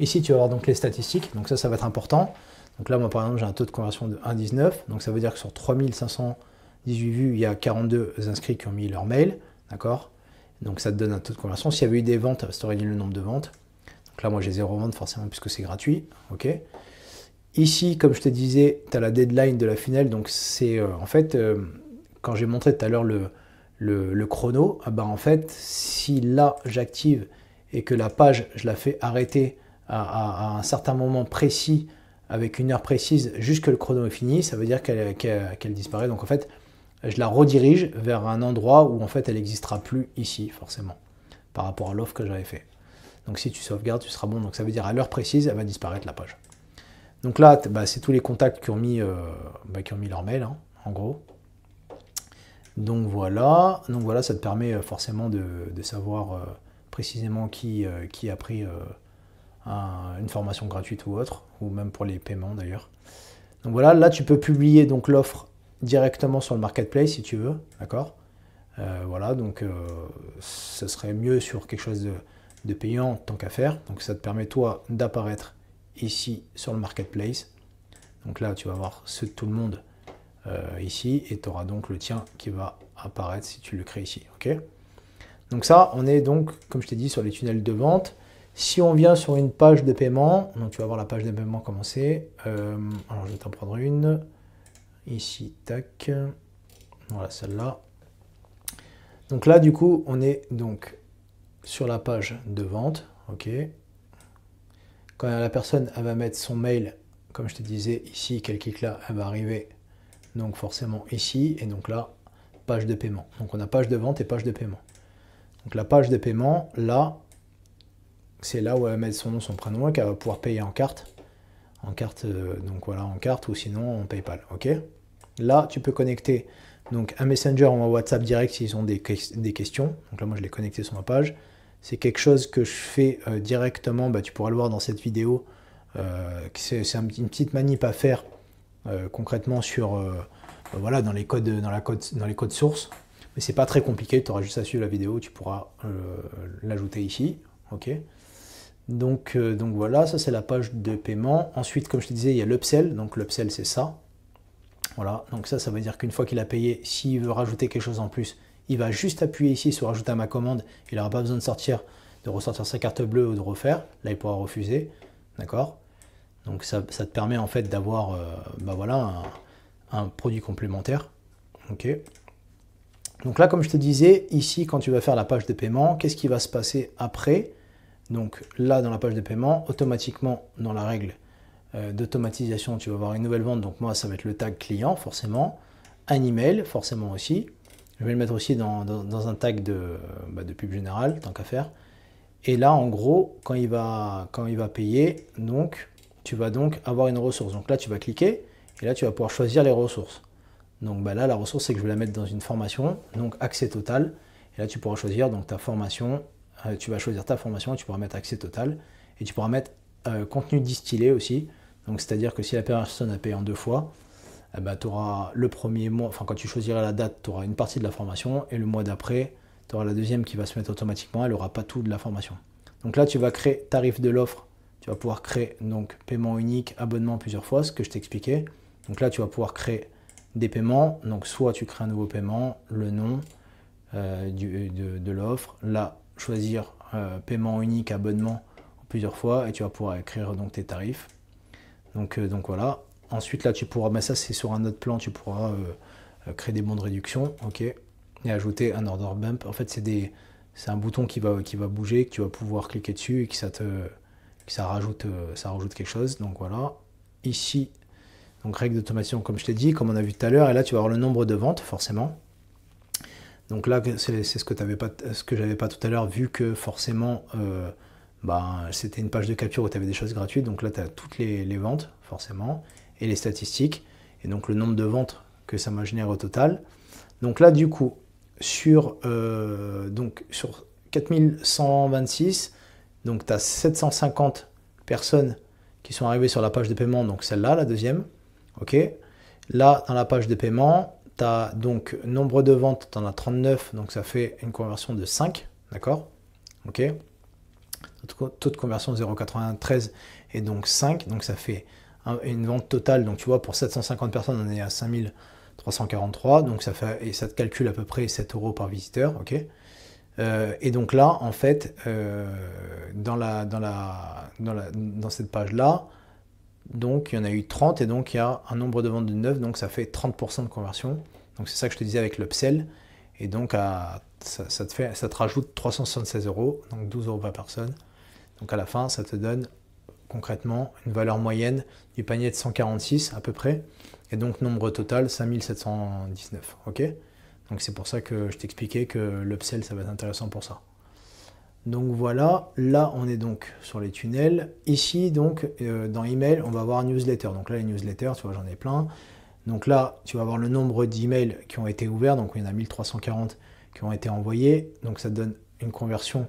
Ici, tu vas voir donc les statistiques, donc ça, ça va être important. Donc là, moi, par exemple, j'ai un taux de conversion de 1,19, donc ça veut dire que sur 3518 vues, il y a 42 inscrits qui ont mis leur mail, d'accord Donc ça te donne un taux de conversion. S'il y avait eu des ventes, ça aurait dit le nombre de ventes. Donc là, moi, j'ai zéro vente forcément puisque c'est gratuit, ok Ici, comme je te disais, tu as la deadline de la finale, donc c'est euh, en fait, euh, quand j'ai montré tout à l'heure le, chrono, ah bah, en fait, si là j'active et que la page, je la fais arrêter à, un certain moment précis, avec une heure précise, jusque le chrono est fini, ça veut dire qu'elle disparaît. Donc en fait, je la redirige vers un endroit où en fait elle n'existera plus ici, forcément, par rapport à l'offre que j'avais fait. Donc si tu sauvegardes, tu seras bon. Donc ça veut dire à l'heure précise, elle va disparaître la page. Donc là, bah, c'est tous les contacts qui ont mis, euh, bah, leur mail, hein, en gros. Donc voilà. Donc voilà, ça te permet euh, forcément de, savoir euh, précisément qui, a pris une formation gratuite ou autre, ou même pour les paiements d'ailleurs. Donc voilà, là tu peux publier donc l'offre directement sur le marketplace si tu veux, d'accord Voilà, donc ce serait mieux sur quelque chose de payant tant qu'à faire. Donc ça te permet toi d'apparaître ici sur le marketplace. Donc là, tu vas voir ce de tout le monde euh, ici et tu auras donc le tien qui va apparaître si tu le crées ici. ok donc ça, on est donc, comme je t'ai dit, sur les tunnels de vente. Si on vient sur une page de paiement, donc tu vas voir la page de paiement commencer. Euh, alors je vais t'en prendre une. Ici, tac. Voilà celle-là. Donc là, du coup, on est donc sur la page de vente. OK. Quand la personne elle va mettre son mail, comme je te disais ici, qu'elle clique là, elle va arriver donc forcément ici et donc là, page de paiement. Donc on a page de vente et page de paiement. Donc la page de paiement, là, c'est là où elle va mettre son nom, son prénom et qu'elle va pouvoir payer en carte. En carte, euh, donc voilà, en carte ou sinon en PayPal. Ok Là, tu peux connecter donc un Messenger ou un WhatsApp direct s'ils ont des, des questions. Donc là, moi, je l'ai connecté sur ma page. C'est quelque chose que je fais euh, directement, bah, tu pourras le voir dans cette vidéo. Euh, c'est une petite manip à faire euh, concrètement sur, bah, voilà, dans les codes, dans la dans les codes sources. Mais c'est pas très compliqué, tu auras juste à suivre la vidéo, tu pourras l'ajouter ici. ok donc, donc voilà, ça c'est la page de paiement. Ensuite, comme je te disais, il y a l'upsell. Donc l'upsell c'est ça. Voilà, donc ça, ça veut dire qu'une fois qu'il a payé, s'il veut rajouter quelque chose en plus, il va juste appuyer ici sur Ajouter à ma commande. Il n'aura pas besoin de sortir, de ressortir sa carte bleue ou de refaire. Là, il pourra refuser. D'accord Donc, ça, te permet en fait d'avoir euh, bah voilà, un, produit complémentaire. OK donc là, comme je te disais, ici, quand tu vas faire la page de paiement, qu'est-ce qui va se passer après Donc là, dans la page de paiement, automatiquement, dans la règle euh, d'automatisation, tu vas avoir une nouvelle vente. Donc moi, ça va être le tag client, forcément. Un email, forcément aussi. Je vais le mettre aussi dans, un tag bah, de, pub générale, tant qu'à faire. Et là, en gros, quand il va, quand il va payer, donc, tu vas donc avoir une ressource. Donc là, tu vas cliquer et là, tu vas pouvoir choisir les ressources. Donc bah, là, la ressource, c'est que je vais la mettre dans une formation, donc accès total. Et là, tu pourras choisir donc ta formation. Euh, tu vas choisir ta formation tu pourras mettre accès total. Et tu pourras mettre euh, contenu distillé aussi. Donc c'est-à-dire que si la personne a payé en deux fois, eh ben, auras le premier mois, enfin quand tu choisiras la date, tu auras une partie de la formation et le mois d'après, tu auras la deuxième qui va se mettre automatiquement, elle n'aura pas tout de la formation. Donc là, tu vas créer tarif de l'offre, tu vas pouvoir créer donc paiement unique, abonnement plusieurs fois, ce que je t'expliquais. Donc là, tu vas pouvoir créer des paiements, donc soit tu crées un nouveau paiement, le nom euh, de, l'offre, là, choisir euh, paiement unique, abonnement plusieurs fois et tu vas pouvoir écrire donc tes tarifs. Donc, euh, donc voilà, Ensuite, là, tu pourras, mais ça, c'est sur un autre plan, tu pourras euh, euh, créer des bons de réduction, ok, et ajouter un order bump. En fait, c'est des, c'est un bouton qui va, qui va bouger, que tu vas pouvoir cliquer dessus et que ça te, ça rajoute, euh, ça rajoute quelque chose. Donc voilà. Ici, donc règle d'automation, comme je t'ai dit, comme on a vu tout à l'heure, et là, tu vas avoir le nombre de ventes, forcément. Donc là, c'est ce que je pas, ce que j'avais pas tout à l'heure, vu que forcément, ben, c'était une page de capture où tu avais des choses gratuites. Donc là, tu as toutes les, ventes, forcément les statistiques, et donc le nombre de ventes que ça m'a généré au total. Donc là, du coup, sur, euh, donc sur 4126, donc tu as 750 personnes qui sont arrivées sur la page de paiement, donc celle-là, la deuxième. OK Là, dans la page de paiement, tu as donc nombre de ventes, tu en as 39, donc ça fait une conversion de 5, d'accord OK Taux de conversion 0,93 et donc 5, donc ça fait une vente totale, donc tu vois, pour 750 personnes, on est à 5343, donc ça fait, et ça te calcule à peu près 7 euros par visiteur, ok euh, Et donc là, en fait, euh, dans, la, dans, la, dans, cette page-là, donc il y en a eu 30, et donc il y a un nombre de ventes de 9, donc ça fait 30% de conversion. Donc c'est ça que je te disais avec l'upsell, et donc ça, te fait, ça te rajoute 376 euros, donc 12 euros par personne. Donc à la fin, ça te donne concrètement une valeur moyenne du panier de 146 à peu près, et donc nombre total 5719. Ok Donc c'est pour ça que je t'expliquais que l'upsell ça va être intéressant pour ça. Donc voilà, là on est donc sur les tunnels. Ici donc euh, dans email on va avoir newsletter. Donc là les newsletters, tu vois j'en ai plein. Donc là tu vas voir le nombre d'emails qui ont été ouverts. Donc il y en a 1340 qui ont été envoyés. Donc ça te donne une conversion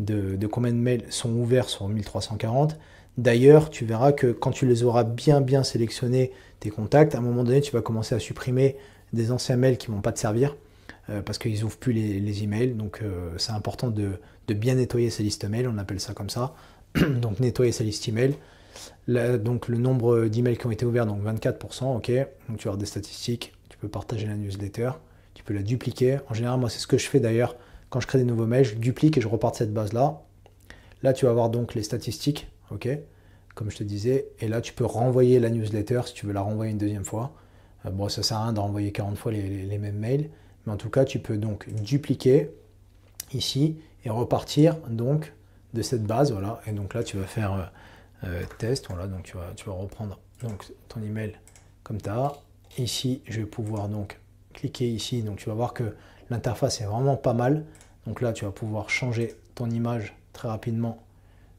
de combien de mails sont ouverts sur 1340. D'ailleurs, tu verras que quand tu les auras bien bien sélectionnés, tes contacts, à un moment donné, tu vas commencer à supprimer des anciens mails qui ne vont pas te servir euh, parce qu'ils n'ouvrent plus les, les, emails. Donc, euh, c'est important de, bien nettoyer sa liste mail, on appelle ça comme ça. donc, nettoyer sa liste email. donc, le nombre d'emails qui ont été ouverts, donc 24%, ok. Donc, tu avoir des statistiques, tu peux partager la newsletter, tu peux la dupliquer. En général, moi, c'est ce que je fais d'ailleurs quand je crée des nouveaux mails, je duplique et je repars de cette base-là. Là, tu vas avoir donc les statistiques ok Comme je te disais, et là tu peux renvoyer la newsletter si tu veux la renvoyer une deuxième fois. Euh, bon, ça sert à rien de renvoyer 40 fois les, mêmes mails, mais en tout cas tu peux donc dupliquer ici et repartir donc de cette base, voilà. Et donc là tu vas faire euh, euh, test, voilà, donc tu vas, tu vas reprendre donc ton email comme tu as. Ici, je vais pouvoir donc cliquer ici, donc tu vas voir que l'interface est vraiment pas mal. Donc là, tu vas pouvoir changer ton image très rapidement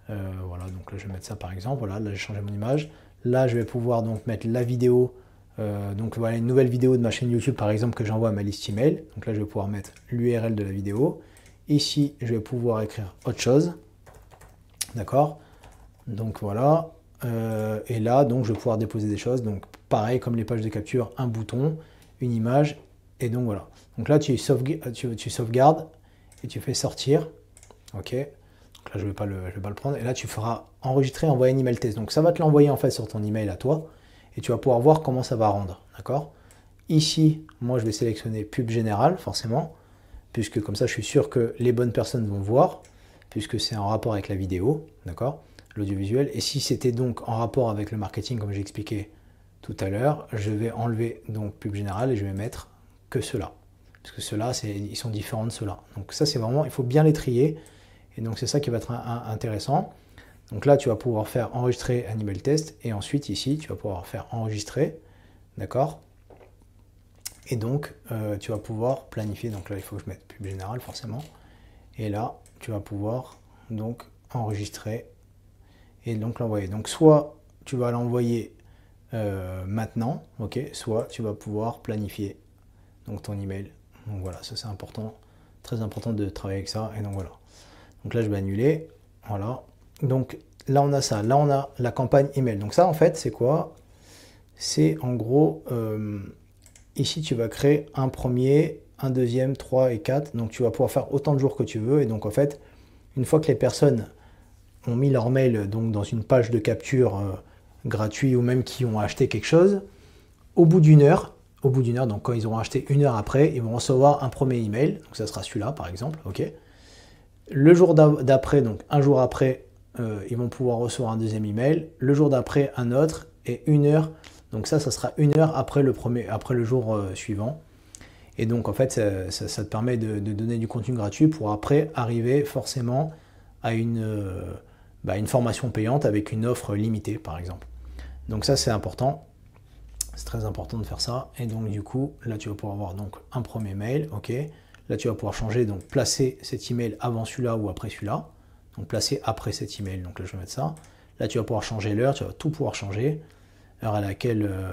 euh, voilà, donc là je vais mettre ça par exemple, voilà, là j'ai changé mon image. Là je vais pouvoir donc mettre la vidéo, euh, donc voilà une nouvelle vidéo de ma chaîne YouTube par exemple que j'envoie à ma liste email. Donc là je vais pouvoir mettre l'URL de la vidéo. Ici je vais pouvoir écrire autre chose, d'accord Donc voilà, euh, et là donc je vais pouvoir déposer des choses, donc pareil comme les pages de capture, un bouton, une image, et donc voilà. Donc là tu, sauvegardes, tu, tu sauvegardes et tu fais sortir, ok donc là, je ne vais, pas le, pas le prendre. Et là, tu feras enregistrer, envoyer un email test. Donc ça va te l'envoyer en fait sur ton email à toi et tu vas pouvoir voir comment ça va rendre. Ici, moi, je vais sélectionner pub générale, forcément, puisque comme ça, je suis sûr que les bonnes personnes vont voir, puisque c'est en rapport avec la vidéo, d'accord L'audiovisuel. Et si c'était donc en rapport avec le marketing, comme j'ai expliqué tout à l'heure, je vais enlever donc pub générale et je vais mettre que cela. Parce que ceux-là, ils sont différents de ceux-là. Donc ça, c'est vraiment, il faut bien les trier. Et donc c'est ça qui va être intéressant. Donc là, tu vas pouvoir faire enregistrer animal test et ensuite ici, tu vas pouvoir faire enregistrer, d'accord Et donc, euh, tu vas pouvoir planifier. Donc là, il faut que je mette pub général forcément. Et là, tu vas pouvoir donc enregistrer et donc l'envoyer. Donc soit tu vas l'envoyer euh, maintenant, ok, soit tu vas pouvoir planifier donc ton email. Donc voilà, ça c'est important, très important de travailler avec ça. Et donc voilà. Donc là, je vais annuler. Voilà. Donc là, on a ça. Là, on a la campagne email. Donc ça, en fait, c'est quoi C'est en gros, euh, ici, tu vas créer un premier, un deuxième, trois et quatre. Donc tu vas pouvoir faire autant de jours que tu veux. Et donc, en fait, une fois que les personnes ont mis leur mail donc, dans une page de capture euh, gratuite ou même qui ont acheté quelque chose, au bout d'une heure, au bout d'une heure, donc quand ils auront acheté une heure après, ils vont recevoir un premier email. Donc ça sera celui-là, par exemple. OK le jour d'après, donc un jour après, euh, ils vont pouvoir recevoir un deuxième email. Le jour d'après, un autre et une heure. Donc ça, ça sera une heure après le, premier, après le jour euh, suivant. Et donc en fait, ça, te permet de, donner du contenu gratuit pour après arriver forcément à euh, bah, une, formation payante avec une offre limitée, par exemple. Donc ça, c'est important. C'est très important de faire ça. Et donc du coup, là, tu vas pouvoir avoir donc un premier mail, ok Là, tu vas pouvoir changer, donc placer cet email avant celui-là ou après celui-là. Donc placer après cet email, donc là je vais mettre ça. Là, tu vas pouvoir changer l'heure, tu vas tout pouvoir changer. Heure à laquelle, euh,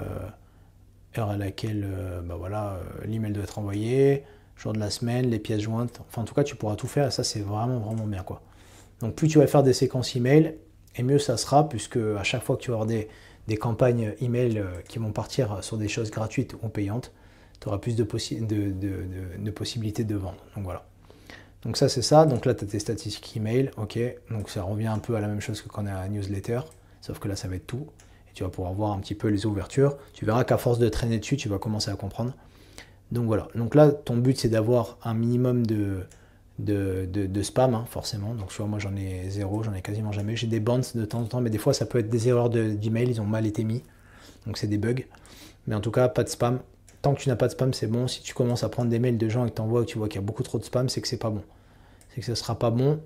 heure à laquelle euh, bah voilà, euh, l'email doit être envoyé, jour de la semaine, les pièces jointes. Enfin, en tout cas, tu pourras tout faire et ça, c'est vraiment, vraiment bien. quoi. Donc, plus tu vas faire des séquences email, et mieux ça sera, puisque à chaque fois que tu vas avoir des, des campagnes email qui vont partir sur des choses gratuites ou payantes, tu auras plus de, de, possibilités de vendre. Donc voilà. Donc ça c'est ça, donc là tu as tes statistiques email, ok, donc ça revient un peu à la même chose que quand on a la newsletter, sauf que là ça va être tout, et tu vas pouvoir voir un petit peu les ouvertures, tu verras qu'à force de traîner dessus, tu vas commencer à comprendre. Donc voilà, donc là ton but c'est d'avoir un minimum de, de, spam, hein, forcément. Donc, soit moi j'en ai zéro, j'en ai quasiment jamais. J'ai des bans de temps en temps, mais des fois ça peut être des erreurs d'email, ils ont mal été mis. Donc, c'est des bugs. Mais en tout cas, pas de spam que tu n'as pas de spam, c'est bon. Si tu commences à prendre des mails de gens et que tu envoies tu vois qu'il y a beaucoup trop de spam, c'est que c'est pas bon. C'est que ce sera pas bon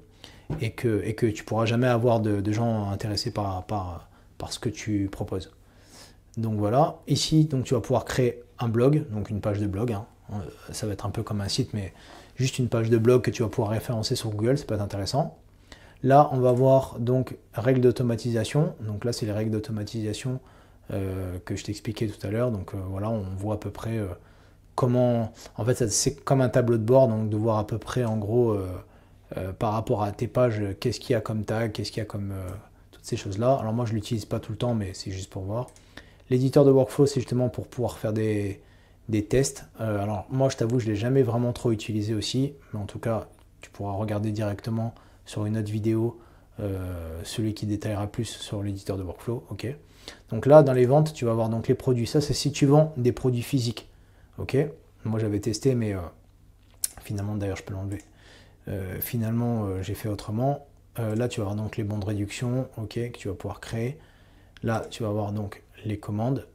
et que, et que tu pourras jamais avoir de, gens intéressés par, par, ce que tu proposes. Donc voilà, ici donc tu vas pouvoir créer un blog, donc une page de blog. Hein. Euh, ça va être un peu comme un site, mais juste une page de blog que tu vas pouvoir référencer sur Google, C'est pas intéressant. Là, on va voir donc règles d'automatisation. Donc là, c'est les règles d'automatisation euh, que je t'expliquais tout à l'heure. Donc euh, voilà, on voit à peu près euh, comment... En fait, c'est comme un tableau de bord, donc de voir à peu près en gros... par rapport à tes pages, qu'est-ce qu'il y a comme tag, qu'est-ce qu'il y a comme toutes ces choses-là. Alors moi, je l'utilise pas tout le temps, mais c'est juste pour voir. L'éditeur de workflow, c'est justement pour pouvoir faire des, des tests. alors moi, je t'avoue, je l'ai jamais vraiment trop utilisé aussi, mais en tout cas, tu pourras regarder directement sur une autre vidéo celui qui détaillera plus sur l'éditeur de workflow. ok donc là, dans les ventes, tu vas avoir donc les produits. Ça, c'est si tu vends des produits physiques. Ok Moi, j'avais testé, mais euh, finalement, d'ailleurs, je peux l'enlever. Euh, finalement, euh, j'ai fait autrement. là, tu vas avoir donc les bons de réduction, ok, que tu vas pouvoir créer. Là, tu vas avoir donc les commandes.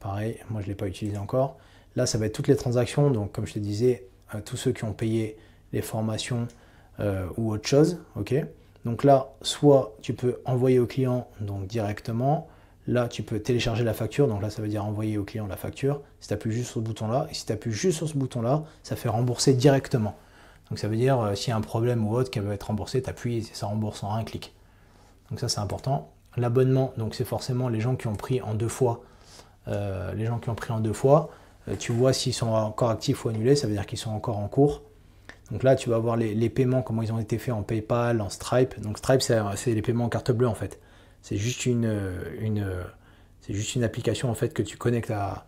Pareil, moi, je ne l'ai pas utilisé encore. Là, ça va être toutes les transactions. Donc, comme je te disais, tous ceux qui ont payé les formations ou autre chose, ok. Donc là, soit tu peux envoyer au client donc directement, Là, tu peux télécharger la facture, donc là, ça veut dire envoyer au client la facture. Si tu appuies juste sur ce bouton-là, et si tu appuies juste sur ce bouton-là, ça fait rembourser directement. Donc ça veut dire, si euh, s'il y a un problème ou autre qui va être remboursé, tu appuies et ça rembourse en un clic. Donc ça, c'est important. L'abonnement, donc c'est forcément les gens qui ont pris en deux fois. Euh, les gens qui ont pris en deux fois, euh, tu vois s'ils sont encore actifs ou annulés, ça veut dire qu'ils sont encore en cours. Donc là, tu vas voir les, les, paiements, comment ils ont été faits en PayPal, en Stripe. Donc Stripe, c'est les paiements en carte bleue en fait. C'est juste une, une c'est juste une application en fait que tu connectes à,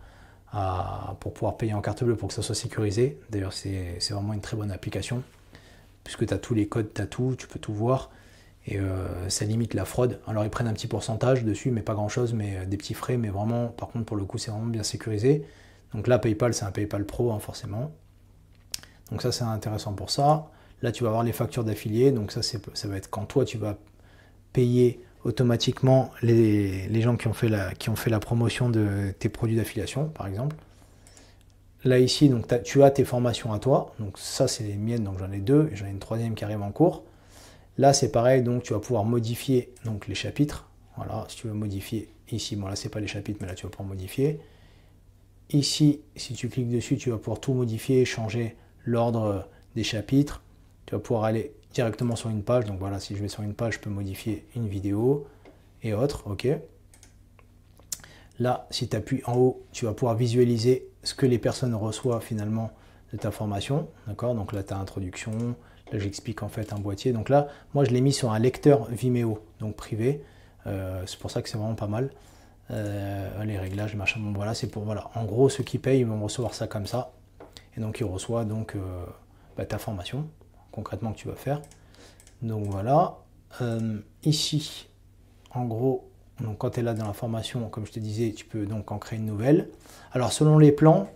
à, pour pouvoir payer en carte bleue pour que ça soit sécurisé. D'ailleurs, c'est vraiment une très bonne application puisque tu as tous les codes, tu as tout, tu peux tout voir et euh, ça limite la fraude. Alors ils prennent un petit pourcentage dessus, mais pas grand chose, mais euh, des petits frais, mais vraiment, par contre pour le coup c'est vraiment bien sécurisé. Donc là PayPal c'est un PayPal Pro hein, forcément. Donc ça c'est intéressant pour ça. Là tu vas avoir les factures d'affiliés, donc ça ça va être quand toi tu vas payer automatiquement les, gens qui ont, fait la, qui ont fait la promotion de tes produits d'affiliation, par exemple. Là, ici, donc, tu as tes formations à toi. Donc, ça, c'est les miennes, donc j'en ai deux. J'en ai une troisième qui arrive en cours. Là, c'est pareil, donc tu vas pouvoir modifier donc, les chapitres. Voilà, si tu veux modifier ici, bon là, c'est pas les chapitres, mais là, tu vas pouvoir modifier. Ici, si tu cliques dessus, tu vas pouvoir tout modifier, changer l'ordre des chapitres. Tu vas pouvoir aller directement sur une page. Donc voilà, si je vais sur une page, je peux modifier une vidéo et autres. OK. Là, si tu appuies en haut, tu vas pouvoir visualiser ce que les personnes reçoivent finalement de ta formation. D'accord Donc là, tu as introduction. Là, j'explique en fait un boîtier. Donc là, moi, je l'ai mis sur un lecteur Vimeo, donc privé. Euh, c'est pour ça que c'est vraiment pas mal. Euh, les réglages, machin. Bon, voilà, c'est pour. Voilà. En gros, ceux qui payent, ils vont recevoir ça comme ça. Et donc, ils reçoivent donc, euh, bah, ta formation concrètement que tu vas faire. Donc voilà. Euh, ici, en gros, donc quand tu es là dans la formation, comme je te disais, tu peux donc en créer une nouvelle. Alors selon les plans,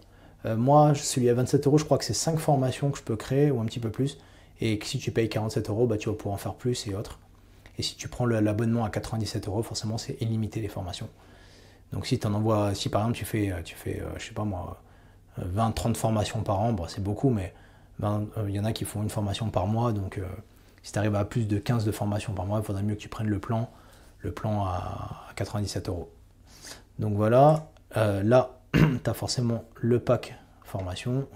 euh, moi, celui à 27 euros, je crois que c'est 5 formations que je peux créer ou un petit peu plus. Et que si tu payes 47 euros, bah, tu vas pouvoir en faire plus et autres. Et si tu prends l'abonnement à 97 euros, forcément, c'est illimité les formations. Donc si tu en envoies, si par exemple tu fais, euh, tu fais je sais pas moi, 20-30 formations par an, c'est beaucoup, mais il ben, euh, y en a qui font une formation par mois, donc euh, si tu arrives à plus de 15 de formations par mois, il faudrait mieux que tu prennes le plan, le plan à 97 euros. Donc voilà, euh, là, tu as forcément le pack formation,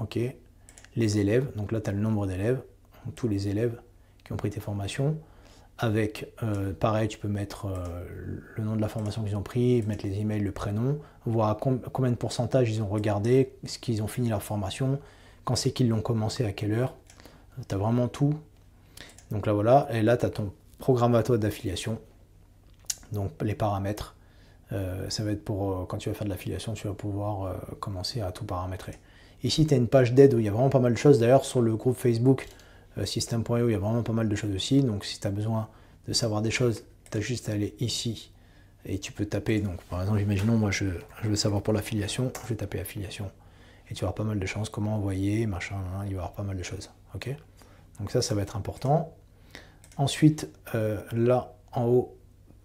les élèves, donc là, tu as le nombre d'élèves, tous les élèves qui ont pris tes formations. Avec, pareil, tu peux mettre le nom de la formation qu'ils ont pris, mettre les emails, le prénom, voir à combien de pourcentage ils ont regardé, ce qu'ils ont fini leur formation, quand c'est qu'ils l'ont commencé, à quelle heure. Tu as vraiment tout. Donc là, voilà. Et là, tu as ton programme à toi d'affiliation. Donc les paramètres. Euh, ça va être pour euh, quand tu vas faire de l'affiliation, tu vas pouvoir euh, commencer à tout paramétrer. Ici, tu as une page d'aide où il y a vraiment pas mal de choses. D'ailleurs, sur le groupe Facebook system.io, il y a vraiment pas mal de choses aussi. Donc, si tu as besoin de savoir des choses, tu as juste à aller ici et tu peux taper. Donc, par exemple, imaginons, moi, je, je veux savoir pour l'affiliation, je vais taper affiliation tu vas avoir pas mal de chances, comment envoyer, machin, hein, il va y avoir pas mal de choses. ok donc ça, ça va être important. Ensuite, euh, là en haut,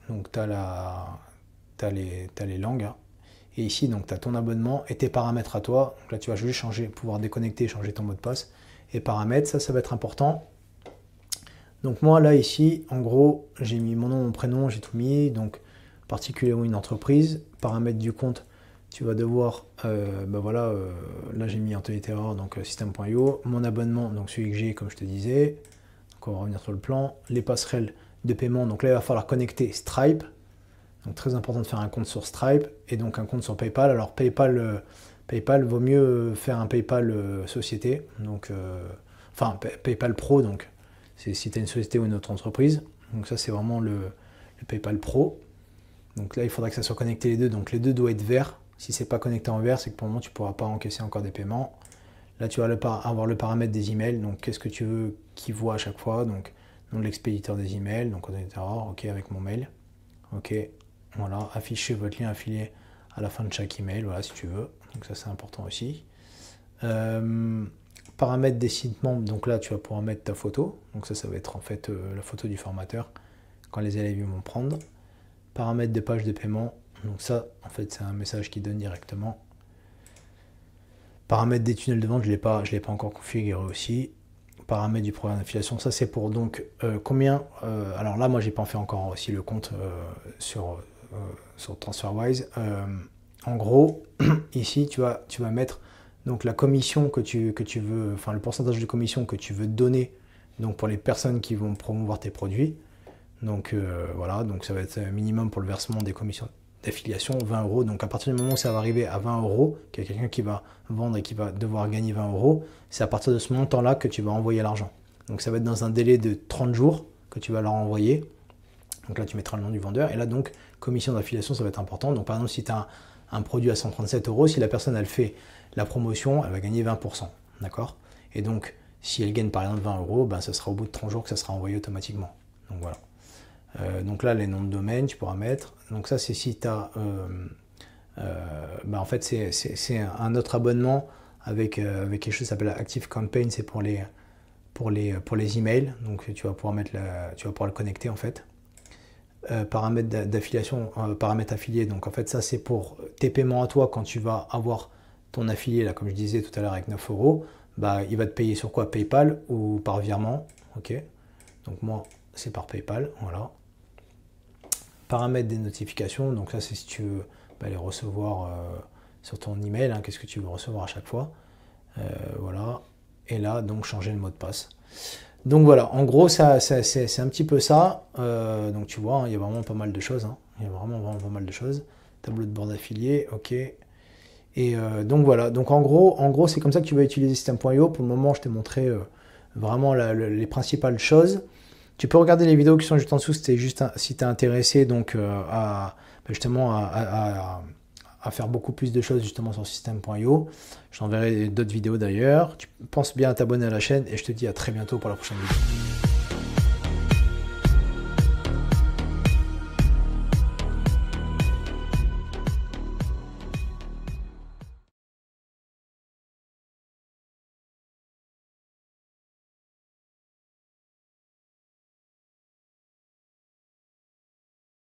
donc tu as, la, les, les langues. Hein. Et ici, donc tu as ton abonnement et tes paramètres à toi. Donc là, tu vas juste changer, pouvoir déconnecter, changer ton mot de passe. Et paramètres, ça, ça va être important. Donc moi, là, ici, en gros, j'ai mis mon nom, mon prénom, j'ai tout mis. Donc particulièrement une entreprise, paramètres du compte, tu vas devoir, euh, ben voilà, euh, là j'ai mis en télé donc euh, system.io, mon abonnement, donc celui que j'ai, comme je te disais, donc on va revenir sur le plan, les passerelles de paiement, donc là il va falloir connecter Stripe, donc très important de faire un compte sur Stripe, et donc un compte sur PayPal, alors PayPal, PayPal vaut mieux faire un PayPal société, donc, enfin PayPal Pro, donc c'est si tu as une société ou une autre entreprise, donc ça c'est vraiment le, le PayPal Pro, donc là il faudra que ça soit connecté les deux, donc les deux doivent être verts, si c'est pas connecté en vert, c'est que pour le moment, tu pourras pas encaisser encore des paiements. Là, tu vas avoir le paramètre des emails. Donc, qu'est-ce que tu veux qu'ils voit à chaque fois Donc, nom de l'expéditeur des emails. Donc, on est d'accord. OK, avec mon mail. OK, voilà. afficher votre lien affilié à la fin de chaque email. Voilà, si tu veux. Donc, ça, c'est important aussi. Euh, paramètres des sites membres. Donc, là, tu vas pouvoir mettre ta photo. Donc, ça, ça va être en fait euh, la photo du formateur quand les élèves vont prendre. Paramètres des pages de paiement. Donc ça, en fait, c'est un message qui donne directement. Paramètres des tunnels de vente, je ne l'ai pas encore configuré aussi. Paramètres du programme d'affiliation, ça c'est pour donc euh, combien... Euh, alors là, moi, j'ai pas encore aussi le compte euh, sur, sur TransferWise. en gros, ici, tu vas, tu vas mettre donc la commission que tu, que tu veux, enfin le pourcentage de commission que tu veux donner donc pour les personnes qui vont promouvoir tes produits. Donc voilà, donc ça va être minimum pour le versement des commissions d'affiliation 20 euros. Donc à partir du moment où ça va arriver à 20 euros, qu'il y a quelqu'un qui va vendre et qui va devoir gagner 20 euros, c'est à partir de ce moment là que tu vas envoyer l'argent. Donc ça va être dans un délai de 30 jours que tu vas leur envoyer. Donc là, tu mettras le nom du vendeur. Et là, donc, commission d'affiliation, ça va être important. Donc par exemple, si tu as un, un, produit à 137 euros, si la personne, elle fait la promotion, elle va gagner 20%. D'accord Et donc, si elle gagne par exemple 20 euros, ben, ça sera au bout de 30 jours que ça sera envoyé automatiquement. Donc voilà. Euh, donc là, les noms de domaine, tu pourras mettre. Donc ça, c'est si tu as... Euh, euh, bah, en fait, c'est un autre abonnement avec, quelque chose qui s'appelle Active Campaign, c'est pour les, pour, les, pour les emails. Donc tu vas pouvoir, mettre la, tu vas pouvoir le connecter en fait. paramètres d'affiliation, paramètres affiliés. Donc en fait, ça c'est pour tes paiements à toi quand tu vas avoir ton affilié, là, comme je disais tout à l'heure avec 9 euros, bah, il va te payer sur quoi PayPal ou par virement. Ok, donc moi c'est par PayPal. Voilà, paramètres des notifications. Donc ça c'est si tu veux bah, les recevoir euh, sur ton email, hein, qu'est-ce que tu veux recevoir à chaque fois. Euh, voilà. Et là, donc changer le mot de passe. Donc voilà, en gros, ça, c'est un petit peu ça. Euh, donc tu vois, hein, il y a vraiment pas mal de choses. Hein. Il y a vraiment, vraiment pas mal de choses. Tableau de bord d'affilié, ok. Et donc voilà, donc en gros, en gros c'est comme ça que tu vas utiliser system.io. Pour le moment, je t'ai montré vraiment les principales choses. Tu peux regarder les vidéos qui sont juste en dessous si tu es intéressé donc, euh, à, bah, justement à, faire beaucoup plus de choses justement sur système.io. Je t'enverrai d'autres vidéos d'ailleurs. Tu penses bien à t'abonner à la chaîne et je te dis à très bientôt pour la prochaine vidéo.